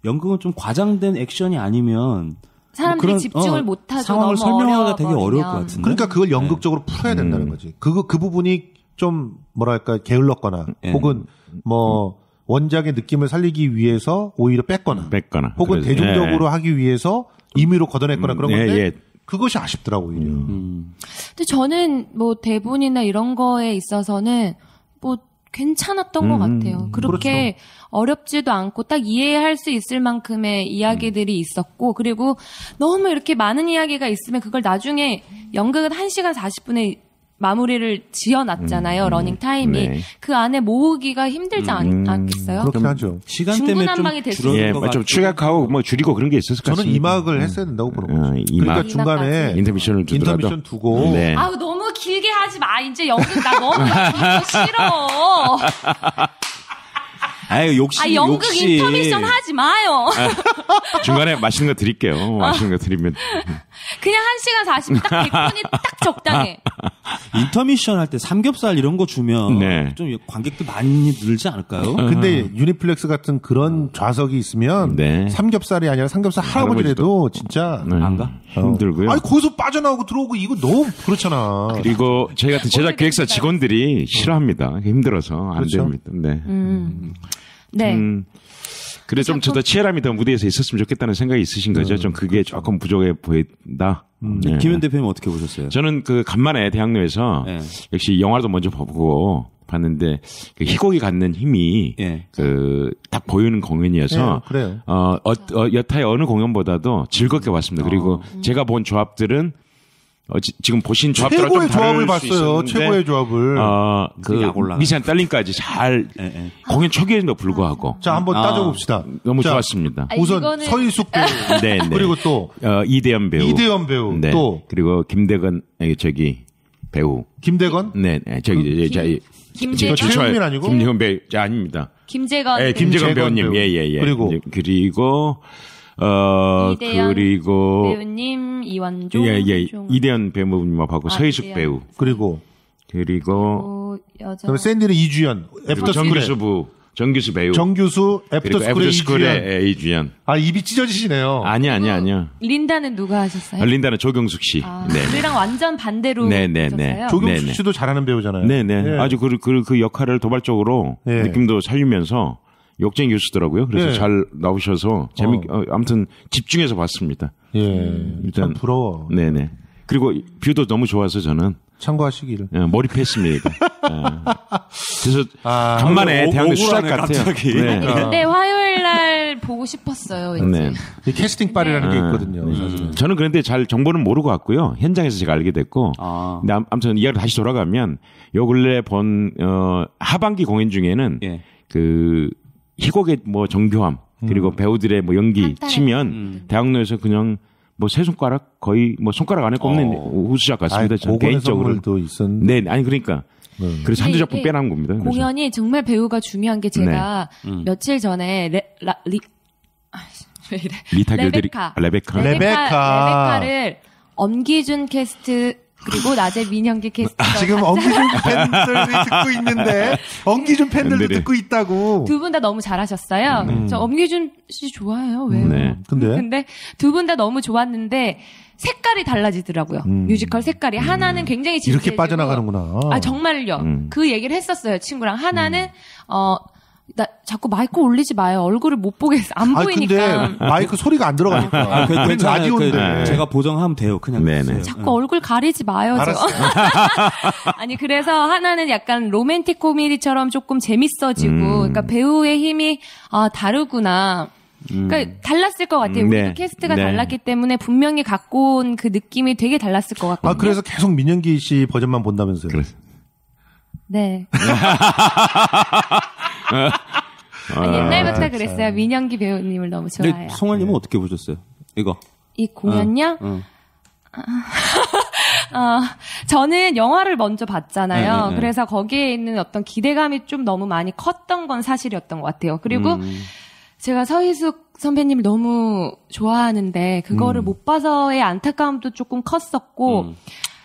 연극은 좀 과장된 액션이 아니면 사람들이 뭐 그런, 집중을 어, 못하죠. 상황을 설명하기가 되게 어려울 것 같은데. 그러니까 그걸 연극적으로 네. 풀어야 된다는 음. 거지. 그거 그 부분이 좀 뭐랄까 게을렀거나 네. 혹은 뭐 음. 원작의 느낌을 살리기 위해서 오히려 뺐거나, 음, 뺐거나. 혹은 그래서. 대중적으로 예. 하기 위해서 임의로 걷어냈거나 음, 그런 예, 건데 예, 예. 그것이 아쉽더라고요. 음. 근데 저는 뭐 대본이나 이런 거에 있어서는 뭐 괜찮았던 음, 것 같아요. 음, 그렇게 그렇죠. 어렵지도 않고 딱 이해할 수 있을 만큼의 이야기들이 음. 있었고 그리고 너무 이렇게 많은 이야기가 있으면 그걸 나중에 연극은 1시간 40분에 마무리를 지어놨잖아요. 음, 음, 러닝 타임이 네. 그 안에 모으기가 힘들지 음, 않, 겠어요 그렇긴 하죠. 시간 때문에 좀 줄어든 예, 뭐 좀 추격하고 뭐 줄이고 그런 게 있었을 것 저는 같습니 저는 이막을 음. 했어야 된다고 보는 거죠. 음, 그러니까 중간에 인터미션을 두더라도. 인터미션 두고 음, 네. 아우 너무 길게 하지 마. 이제 연극 나 너무 싫어. 아 욕심 아, 연극 욕심. 인터미션 하지 마요. 아, 중간에 맛있는 거 드릴게요. 맛있는 거 드리면 그냥 1시간 40분 딱 100분이 딱 적당해. 인터미션 할 때 삼겹살 이런 거 주면 네. 좀관객도 많이 늘지 않을까요? 음. 근데 유니플렉스 같은 그런 좌석이 있으면 네. 삼겹살이 아니라 삼겹살 할아버지라도 진짜 네. 안 가? 힘들고요. 아니 거기서 빠져나오고 들어오고 이거 너무 그렇잖아. 그리고 저희 같은 제작 기획사 직원들이 싫어합니다. 힘들어서 안 그렇죠? 됩니다. 네. 음. 네. 음, 그래 좀 저도 치열함이 더 무대에서 있었으면 좋겠다는 생각이 있으신 거죠. 네, 좀 그게 그렇죠. 조금 부족해 보인다. 음, 네. 김현 대표님 어떻게 보셨어요? 저는 그 간만에 대학로에서 네. 역시 영화도 먼저 보고 봤는데 그 희곡이 갖는 힘이 예. 그딱 보이는 공연이어서 네, 어, 어, 어, 여타의 어느 공연보다도 즐겁게 봤습니다. 그리고 아. 제가 본 조합들은 어, 지, 금 보신 조합들과 최고의 좀 조합을 봤어요. 최고의 조합을. 아, 어, 그 미세한 딸림까지 잘 에, 예, 에. 예. 공연 초기에도 불구하고. 자, 한번 아, 따져봅시다. 너무 자, 좋았습니다. 우선 이거는... 서인숙 배우. 네, 네. 그리고 또 어, 이대현 배우. 이대현 배우. 네. 또 그리고 김대건 저기 배우. 김대건? 네, 네. 저기 그, 저, 저, 기 김재건 최영민 아니고 김재건 배우 아닙니다. 김재건. 네, 김재건 배우님. 예예예. 예, 예. 그리고 그리고 어, 그리고 배우님, 이완종, 예, 예, 이대현 배우님하고 아, 서희숙 배우 그리고 그리고, 그리고 여자. 그럼 샌디는 이주연, 애프터 정규수 부 정규수 배우. 정규수 애프터스쿨의 애프터스 이주연. 아 입이 찢어지시네요. 아니 아니 아니요. 린다는 누가 하셨어요? 아, 린다는 조경숙 씨. 아, 네. 저랑 네. 완전 반대로 네네네. 네. 네, 네. 조경숙 씨도 잘하는 배우잖아요. 네네. 네. 예. 아주 그, 그, 그 역할을 도발적으로 네. 느낌도 살리면서 욕쟁이 교수더라고요. 그래서 예. 잘 나오셔서 재미 어. 어. 아무튼 집중해서 봤습니다. 예. 음, 일단 부러워. 네네. 그리고 뷰도 너무 좋아서 저는 참고하시기를. 예, 몰입했습니다. 예. 그래서 아, 간만에 대학교 수작 같아요. 갑자기. 네. 그때 아. 네, 네, 화요일 날 보고 싶었어요. 네. 캐스팅 빨이라는 네. 게 아, 있거든요. 네. 저는 그런데 잘 정보는 모르고 왔고요. 현장에서 제가 알게 됐고. 아. 근데 아무튼 이야기로 다시 돌아가면 요 근래 본 어, 하반기 공연 중에는 예. 그 희곡의 뭐 정교함 그리고 음. 배우들의 뭐 연기 치면 음. 대학로에서 그냥 뭐세 손가락 거의 뭐 손가락 안에 꼽는 어. 후수작 같습니다. 아니, 저 개인적으로 있었는데 네, 아니 그러니까 네. 그래서 한두 작품 빼놓은 겁니다. 그래서. 공연이 정말 배우가 중요한 게 제가 네. 음. 며칠 전에 레, 라, 리, 아, 왜 이래? 리타 레베카. 레베카. 레베카. 레베카. 레베카를 엄기준 캐스트 그리고 낮에 민현기 캐스터. 아, 지금 엉기준 팬들이 듣고 있는데, 엉기준 팬들도 듣고 있다고. 두 분 다 너무 잘하셨어요. 음. 저 엄기준 씨 좋아해요. 왜요? 네. 근데? 근데 두 분 다 너무 좋았는데, 색깔이 달라지더라고요. 음. 뮤지컬 색깔이. 하나는 음. 굉장히 진지해지고, 이렇게 빠져나가는구나. 아, 정말요. 음. 그 얘기를 했었어요. 친구랑. 하나는, 음. 어, 나 자꾸 마이크 올리지 마요. 얼굴을 못 보게 안 아, 보이니까. 근데 마이크 소리가 안 들어가니까. 아, 그, 라디오인데 그, 네. 제가 보정하면 돼요. 그냥 네네. 자꾸 얼굴 가리지 마요. 아니 그래서 하나는 약간 로맨틱 코미디처럼 조금 재밌어지고, 음. 그러니까 배우의 힘이 아 다르구나. 음. 그러니까 달랐을 것 같아요. 음, 네. 우리 캐스트가 네. 달랐기 때문에 분명히 갖고 온 그 느낌이 되게 달랐을 것 같거든요. 아 그래서 계속 민영기 씨 버전만 본다면서요? 그래. 네. 아, 아니, 옛날부터 아, 그랬어요. 민영기 배우님을 너무 좋아해요. 송아님은 어떻게 보셨어요? 이거. 이 공연요? 어, 어. 어, 저는 영화를 먼저 봤잖아요. 네, 네, 네, 그래서 거기에 있는 어떤 기대감이 좀 너무 많이 컸던 건 사실이었던 것 같아요. 그리고 음. 제가 서희숙 선배님을 너무 좋아하는데 그거를 음. 못 봐서의 안타까움도 조금 컸었고 음.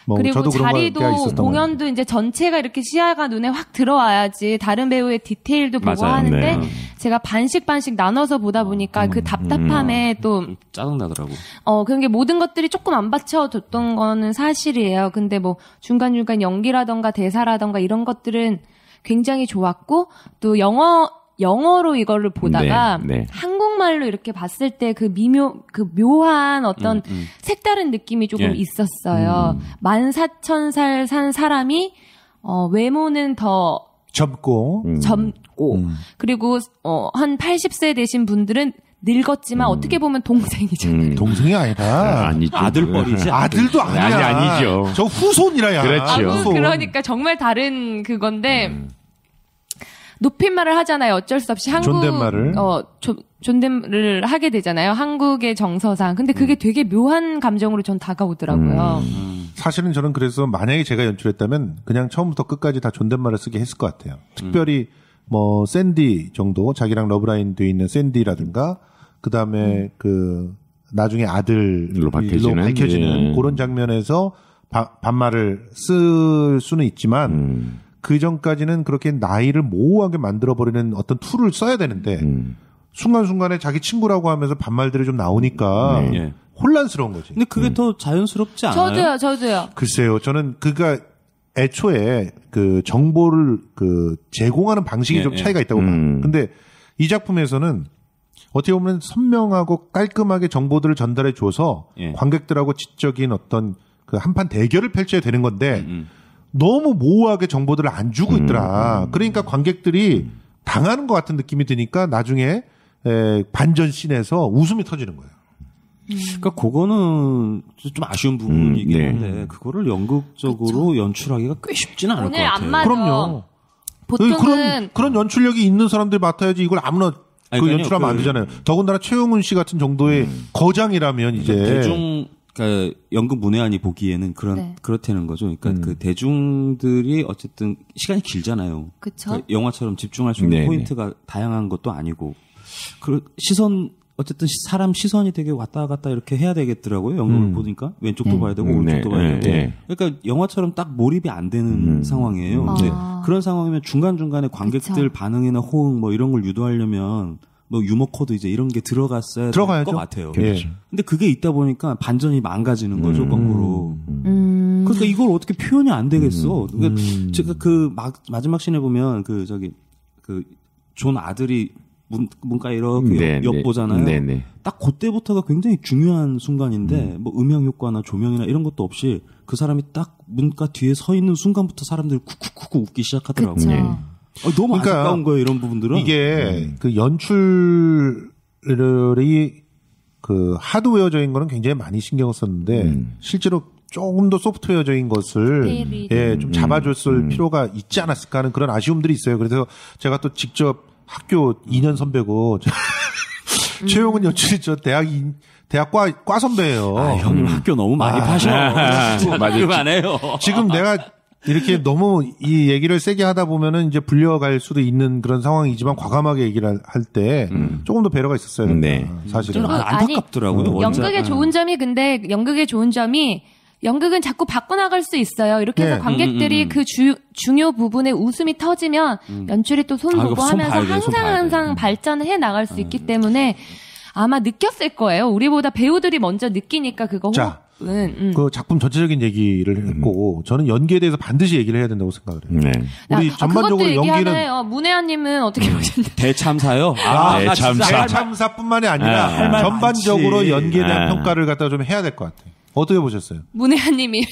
뭐 그리고 자리도 공연도 이제 전체가 이렇게 시야가 눈에 확 들어와야지 다른 배우의 디테일도 보고 맞아요. 하는데 네. 제가 반씩 반씩 나눠서 보다 보니까 음, 그 음. 답답함에 음, 또 짜증 나더라고. 어 그런 게 모든 것들이 조금 안 받쳐줬던 거는 사실이에요. 근데 뭐 중간 중간 연기라던가 대사라던가 이런 것들은 굉장히 좋았고 또 영어 영어로 이거를 네, 보다가 네, 네. 한국말로 이렇게 봤을 때 그 미묘 그 묘한 어떤 음, 음. 색다른 느낌이 조금 예. 있었어요. 음, 음. 만 사천 살 산 사람이 어 외모는 더 젊고 음. 젊고 음. 그리고 어한 80세 되신 분들은 늙었지만 음. 어떻게 보면 동생이잖아요. 음. 동생이 아니라 아, 들뻘이지 아들도 아니야. 아니, 아니죠. 저 후손이라야. 그렇죠. 아, 그러니까 정말 다른 그건데 높임말을 하잖아요. 어쩔 수 없이 한국 존댓말을 어 조, 존댓말을 하게 되잖아요. 한국의 정서상. 근데 그게 음. 되게 묘한 감정으로 전 다가오더라고요. 음. 사실은 저는 그래서 만약에 제가 연출했다면 그냥 처음부터 끝까지 다 존댓말을 쓰게 했을 것 같아요. 음. 특별히 뭐 샌디 정도 자기랑 러브라인 돼 있는 샌디라든가 그다음에 음. 그 나중에 아들로 밝혀지는, 밝혀지는 예. 그런 장면에서 바, 반말을 쓸 수는 있지만 음. 그 전까지는 그렇게 나이를 모호하게 만들어버리는 어떤 툴을 써야 되는데 음. 순간순간에 자기 친구라고 하면서 반말들이 좀 나오니까 네. 네. 혼란스러운 거지. 근데 그게 음. 더 자연스럽지 않아요? 저도요, 저도요. 글쎄요, 저는 그가 애초에 그 정보를 그 제공하는 방식이 예, 좀 예. 차이가 있다고 봐요. 음. 근데 이 작품에서는 어떻게 보면 선명하고 깔끔하게 정보들을 전달해 줘서 예. 관객들하고 지적인 어떤 그 한판 대결을 펼쳐야 되는 건데 음. 음. 너무 모호하게 정보들을 안 주고 있더라. 음. 그러니까 관객들이 당하는 것 같은 느낌이 드니까 나중에 에, 반전 씬에서 웃음이 터지는 거예요. 그러니까 그거는 좀 아쉬운 부분이긴 음, 네. 한 그거를 연극적으로 그쵸? 연출하기가 꽤 쉽지는 않을 것 같아요. 맞아. 그럼요. 보통은 그 그런 그런 연출력이 있는 사람들 맡아야지 이걸 아무나 그 아니, 그 연출하면 그... 안 되잖아요. 더군다나 최용훈 씨 같은 정도의 음. 거장이라면 이제 그러니까 대중 그러니까 연극 문외한이 보기에는 그런 네. 그렇다는 거죠. 그러니까 음. 그 대중들이 어쨌든 시간이 길잖아요. 그러니까 영화처럼 집중할 수 있는 네네. 네. 포인트가 다양한 것도 아니고 그 시선 어쨌든 사람 시선이 되게 왔다 갔다 이렇게 해야 되겠더라고요. 영화를 음. 보니까 왼쪽도 네. 봐야 되고 음, 네. 오른쪽도 네. 봐야 되고. 네. 그러니까 영화처럼 딱 몰입이 안 되는 음. 음. 상황이에요. 아. 그런 상황이면 중간 중간에 관객들 그쵸. 반응이나 호응 뭐 이런 걸 유도하려면 뭐 유머 코드 이제 이런 게 들어갔어야 들어가야죠. 것 같아요. 그렇죠. 예. 근데 그게 있다 보니까 반전이 망가지는 음. 거죠, 음. 거꾸로. 음. 그러니까 이걸 어떻게 표현이 안 되겠어. 음. 그러니까 음. 제가 그 막, 마지막 신에 보면 그 저기 그 존 아들이 문, 문가 이렇게 네, 네, 엿보잖아요. 네, 네. 딱 그때부터가 굉장히 중요한 순간인데 음. 뭐 음향 효과나 조명이나 이런 것도 없이 그 사람이 딱 문가 뒤에 서 있는 순간부터 사람들이 쿡쿡쿡 웃기 시작하더라고요. 네. 어, 너무 그러니까 안타까운 거예요 이런 부분들은. 이게 음. 그 연출이 그 하드웨어적인 거는 굉장히 많이 신경을 썼는데 음. 실제로 조금 더 소프트웨어적인 것을 네, 네, 네. 예, 좀 잡아줬을 음. 필요가 있지 않았을까 하는 그런 아쉬움들이 있어요. 그래서 제가 또 직접 학교 2년 선배고 최용은 연출이 저 대학 이, 대학과 과 선배예요. 아, 형님 음. 학교 너무 많이 아, 파셔. 맞아요. 안 해요. 지금 내가 이렇게 너무 이 얘기를 세게 하다 보면은 이제 불려갈 수도 있는 그런 상황이지만 과감하게 얘기를 할때 음. 조금 더 배려가 있었어야 된다. 네. 사실은. 좀 아, 안타깝더라고요. 아니, 연극의 음. 좋은 점이 근데 연극의 좋은 점이 연극은 자꾸 바꿔나갈 수 있어요. 이렇게 해서 네. 관객들이 음, 음, 음. 음. 그 주, 중요 부분에 웃음이 터지면 연출이 또손 아, 보고 아, 하면서 손 항상 항상 발전해 나갈 수 아, 있기 네. 때문에 아마 느꼈을 거예요. 우리보다 배우들이 먼저 느끼니까 그거 자, 작품은 네, 음. 그 작품 전체적인 얘기를 음. 했고 음. 저는 연기에 대해서 반드시 얘기를 해야 된다고 생각을 해요. 네. 우리 나, 아, 전반적으로 아, 연기는 어, 문혜아님은 어떻게 음. 보셨는요 대참사요? 아, 아, 아 대참사. 대참사뿐만이 아니라 아, 전반적으로 많지. 연기에 대한 아. 평가를 갖다 좀 해야 될 것 같아요. 어떻게 보셨어요? 문혜아님이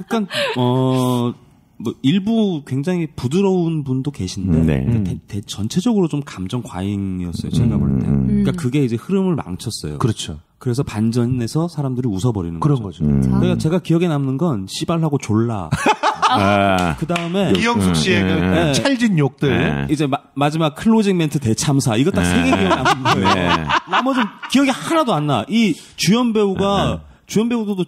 약간 그러니까, 어. 뭐 일부 굉장히 부드러운 분도 계신데 네. 음. 대, 대, 전체적으로 좀 감정 과잉이었어요 제가 볼 때. 음, 음, 음. 그러니까 그게 이제 흐름을 망쳤어요. 그렇죠. 그래서 반전해서 사람들이 웃어버리는 그런 거죠. 거죠. 음. 그러니까 제가 기억에 남는 건 씨발하고 졸라. 아. 그 다음에 이영숙 씨의 그 네. 찰진 욕들 네. 이제 마, 마지막 클로징 멘트 대참사 이거 딱세개 네. 기억에 남는 거예요. 네. 나머지는 기억이 하나도 안 나. 이 주연 배우가 주연 배우도 들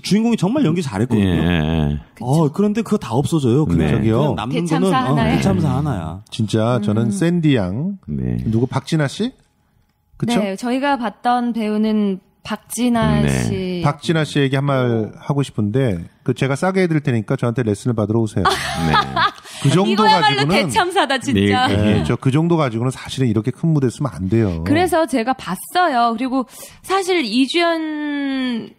주인공이 정말 연기 잘했거든요. 예. 예, 예. 어, 그런데 그거 다 없어져요. 갑자기요. 그 네. 그 남는 사 거는 하나야. 어, 대참사 하나야. 진짜 저는 음. 샌디양 네. 누구 박진아 씨? 그쵸? 네, 저희가 봤던 배우는 박진아 음, 네. 씨. 박진아 씨에게 한 말 하고 싶은데 그 제가 싸게 해드릴 테니까 저한테 레슨을 받으러 오세요. 네. 그 정도 가지고는 대참사다 진짜. 네, 네. 네 저그 정도 가지고는 사실은 이렇게 큰 무대 쓰면 안 돼요. 그래서 제가 봤어요. 그리고 사실 이주연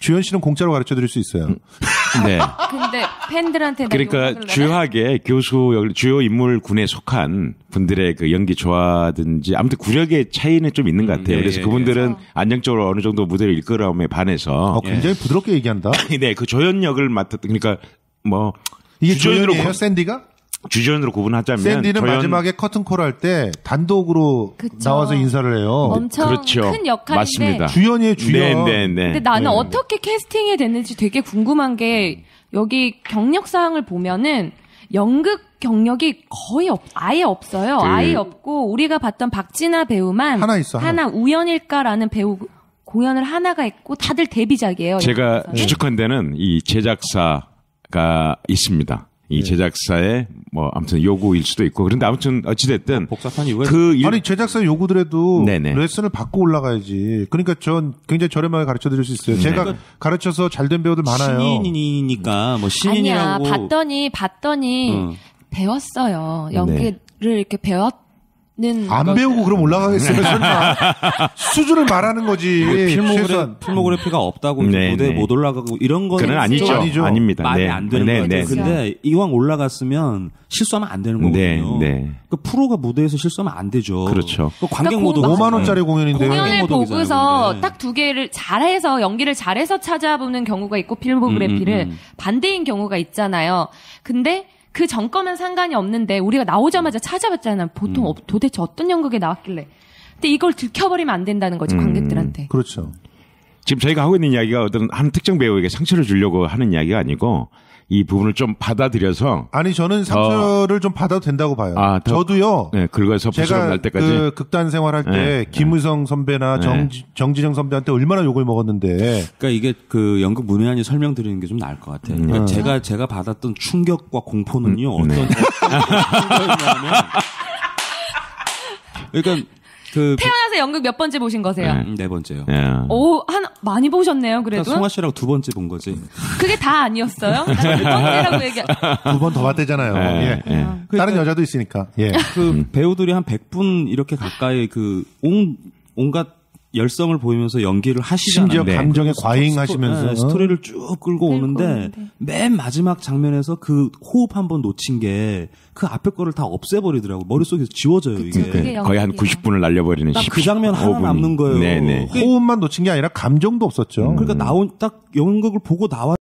주현 씨는 공짜로 가르쳐 드릴 수 있어요. 음. 네. 근데 팬들한테 그러니까 주요하게 교수 주요 인물 군에 속한 분들의 그 연기 좋아든지 아무튼 구력의 차이는 좀 있는 것 음, 같아요. 음, 그래서 그분들은 네, 안정적으로 어느 정도 무대를 이끌어옴에 반해서 어, 굉장히 예. 부드럽게 얘기한다. 네, 그 조연역을 맡았 그러니까 뭐 이게 주연으로 샌디가 주전으로 구분하자면 샌디는 저연... 마지막에 커튼콜 할 때 단독으로 그쵸. 나와서 인사를 해요. 엄청 그렇죠. 큰 역할인데 맞습니다. 주연이에요, 주연. 네, 네, 네. 근데 나는 네. 어떻게 캐스팅이 됐는지 되게 궁금한 게 여기 경력 사항을 보면은 연극 경력이 거의 없, 아예 없어요. 그... 아예 없고 우리가 봤던 박진아 배우만 하나 있어. 하나, 하나 우연일까라는 배우 공연을 하나가 있고 다들 데뷔작이에요. 제가 주축한 데는 이 제작사가 있습니다. 이 예. 제작사의 뭐 아무튼 요구일 수도 있고 그런데 아무튼 어찌됐든 복잡한 이유가 그 일... 아니 제작사 요구들에도 네네. 레슨을 받고 올라가야지 그러니까 전 굉장히 저렴하게 가르쳐 드릴 수 있어요 네. 제가 그러니까 가르쳐서 잘 된 배우들 많아요 신인이니까 뭐 신인이라고 아니야 봤더니 봤더니 음. 배웠어요 연기를 네. 이렇게 배웠 안 배우고 그럼 올라가겠어요. 설마 수준을 말하는 거지. 최소한. 필모그래피, 가 없다고 네, 무대에 네. 못 올라가고 이런 거는 아니죠. 아니죠. 아닙니다 말이 네. 안 되는 네, 거죠. 네, 근데 네. 이왕 올라갔으면 실수하면 안 되는 거거든요. 네, 그러니 프로가 무대에서 실수하면 안 되죠. 그렇죠. 그 관객 모두 그러니까 5만 그러니까. 원짜리 공연인데 공연을 보고서 딱 두 개를 잘해서 연기를 잘해서 찾아보는 경우가 있고 필모그래피를 음, 음, 음. 반대인 경우가 있잖아요. 근데 그 전과면 상관이 없는데 우리가 나오자마자 음. 찾아봤잖아. 보통 음. 도대체 어떤 연극에 나왔길래. 근데 이걸 들켜버리면 안 된다는 거지 음. 관객들한테. 음. 그렇죠. 지금 저희가 하고 있는 이야기가 어떤 한 특정 배우에게 상처를 주려고 하는 이야기가 아니고 이 부분을 좀 받아들여서 아니 저는 상처를 어, 좀 받아도 된다고 봐요. 아, 더, 저도요. 네, 긁어서 제가 날 때까지 그 극단 생활할 네, 때 네, 김우성 선배나 네. 정, 정진영 선배한테 얼마나 욕을 먹었는데. 그러니까 이게 그 연극 문외한이 설명드리는 게 좀 나을 것 같아요. 음. 그러니까 음. 제가 제가 받았던 충격과 공포는요 음, 어떤, 네. 어떤 충격이냐면 그러니까 그, 그 태어나서 연극 몇 번째 보신 거세요? 네, 네 번째요. 네. 오, 한 많이 보셨네요. 그래도 송아 씨라고 두 번째 본 거지. 그게 다 아니었어요? 두 번째라고 얘기. 두번 더 봤대잖아요. 예. 예. 예. 다른 그러니까 여자도 있으니까. 예. 그 음. 배우들이 한 100분 이렇게 가까이 그온 온갖 열성을 보이면서 연기를 하시는아 심지어 감정에 과잉하시면서 네, 어? 스토리를 쭉 끌고 오는데 맨 마지막 장면에서 그 호흡 한 번 놓친 게 그 앞에 거를 다 없애버리더라고 머릿속에서 지워져요 그쵸, 이게 거의 한 90분을 날려버리는 딱그 장면 하나 이 남는 거예요. 네네. 그러니까 호흡만 놓친 게 아니라 감정도 없었죠. 그러니까 음. 그러니까 나온 딱 연극을 보고 나와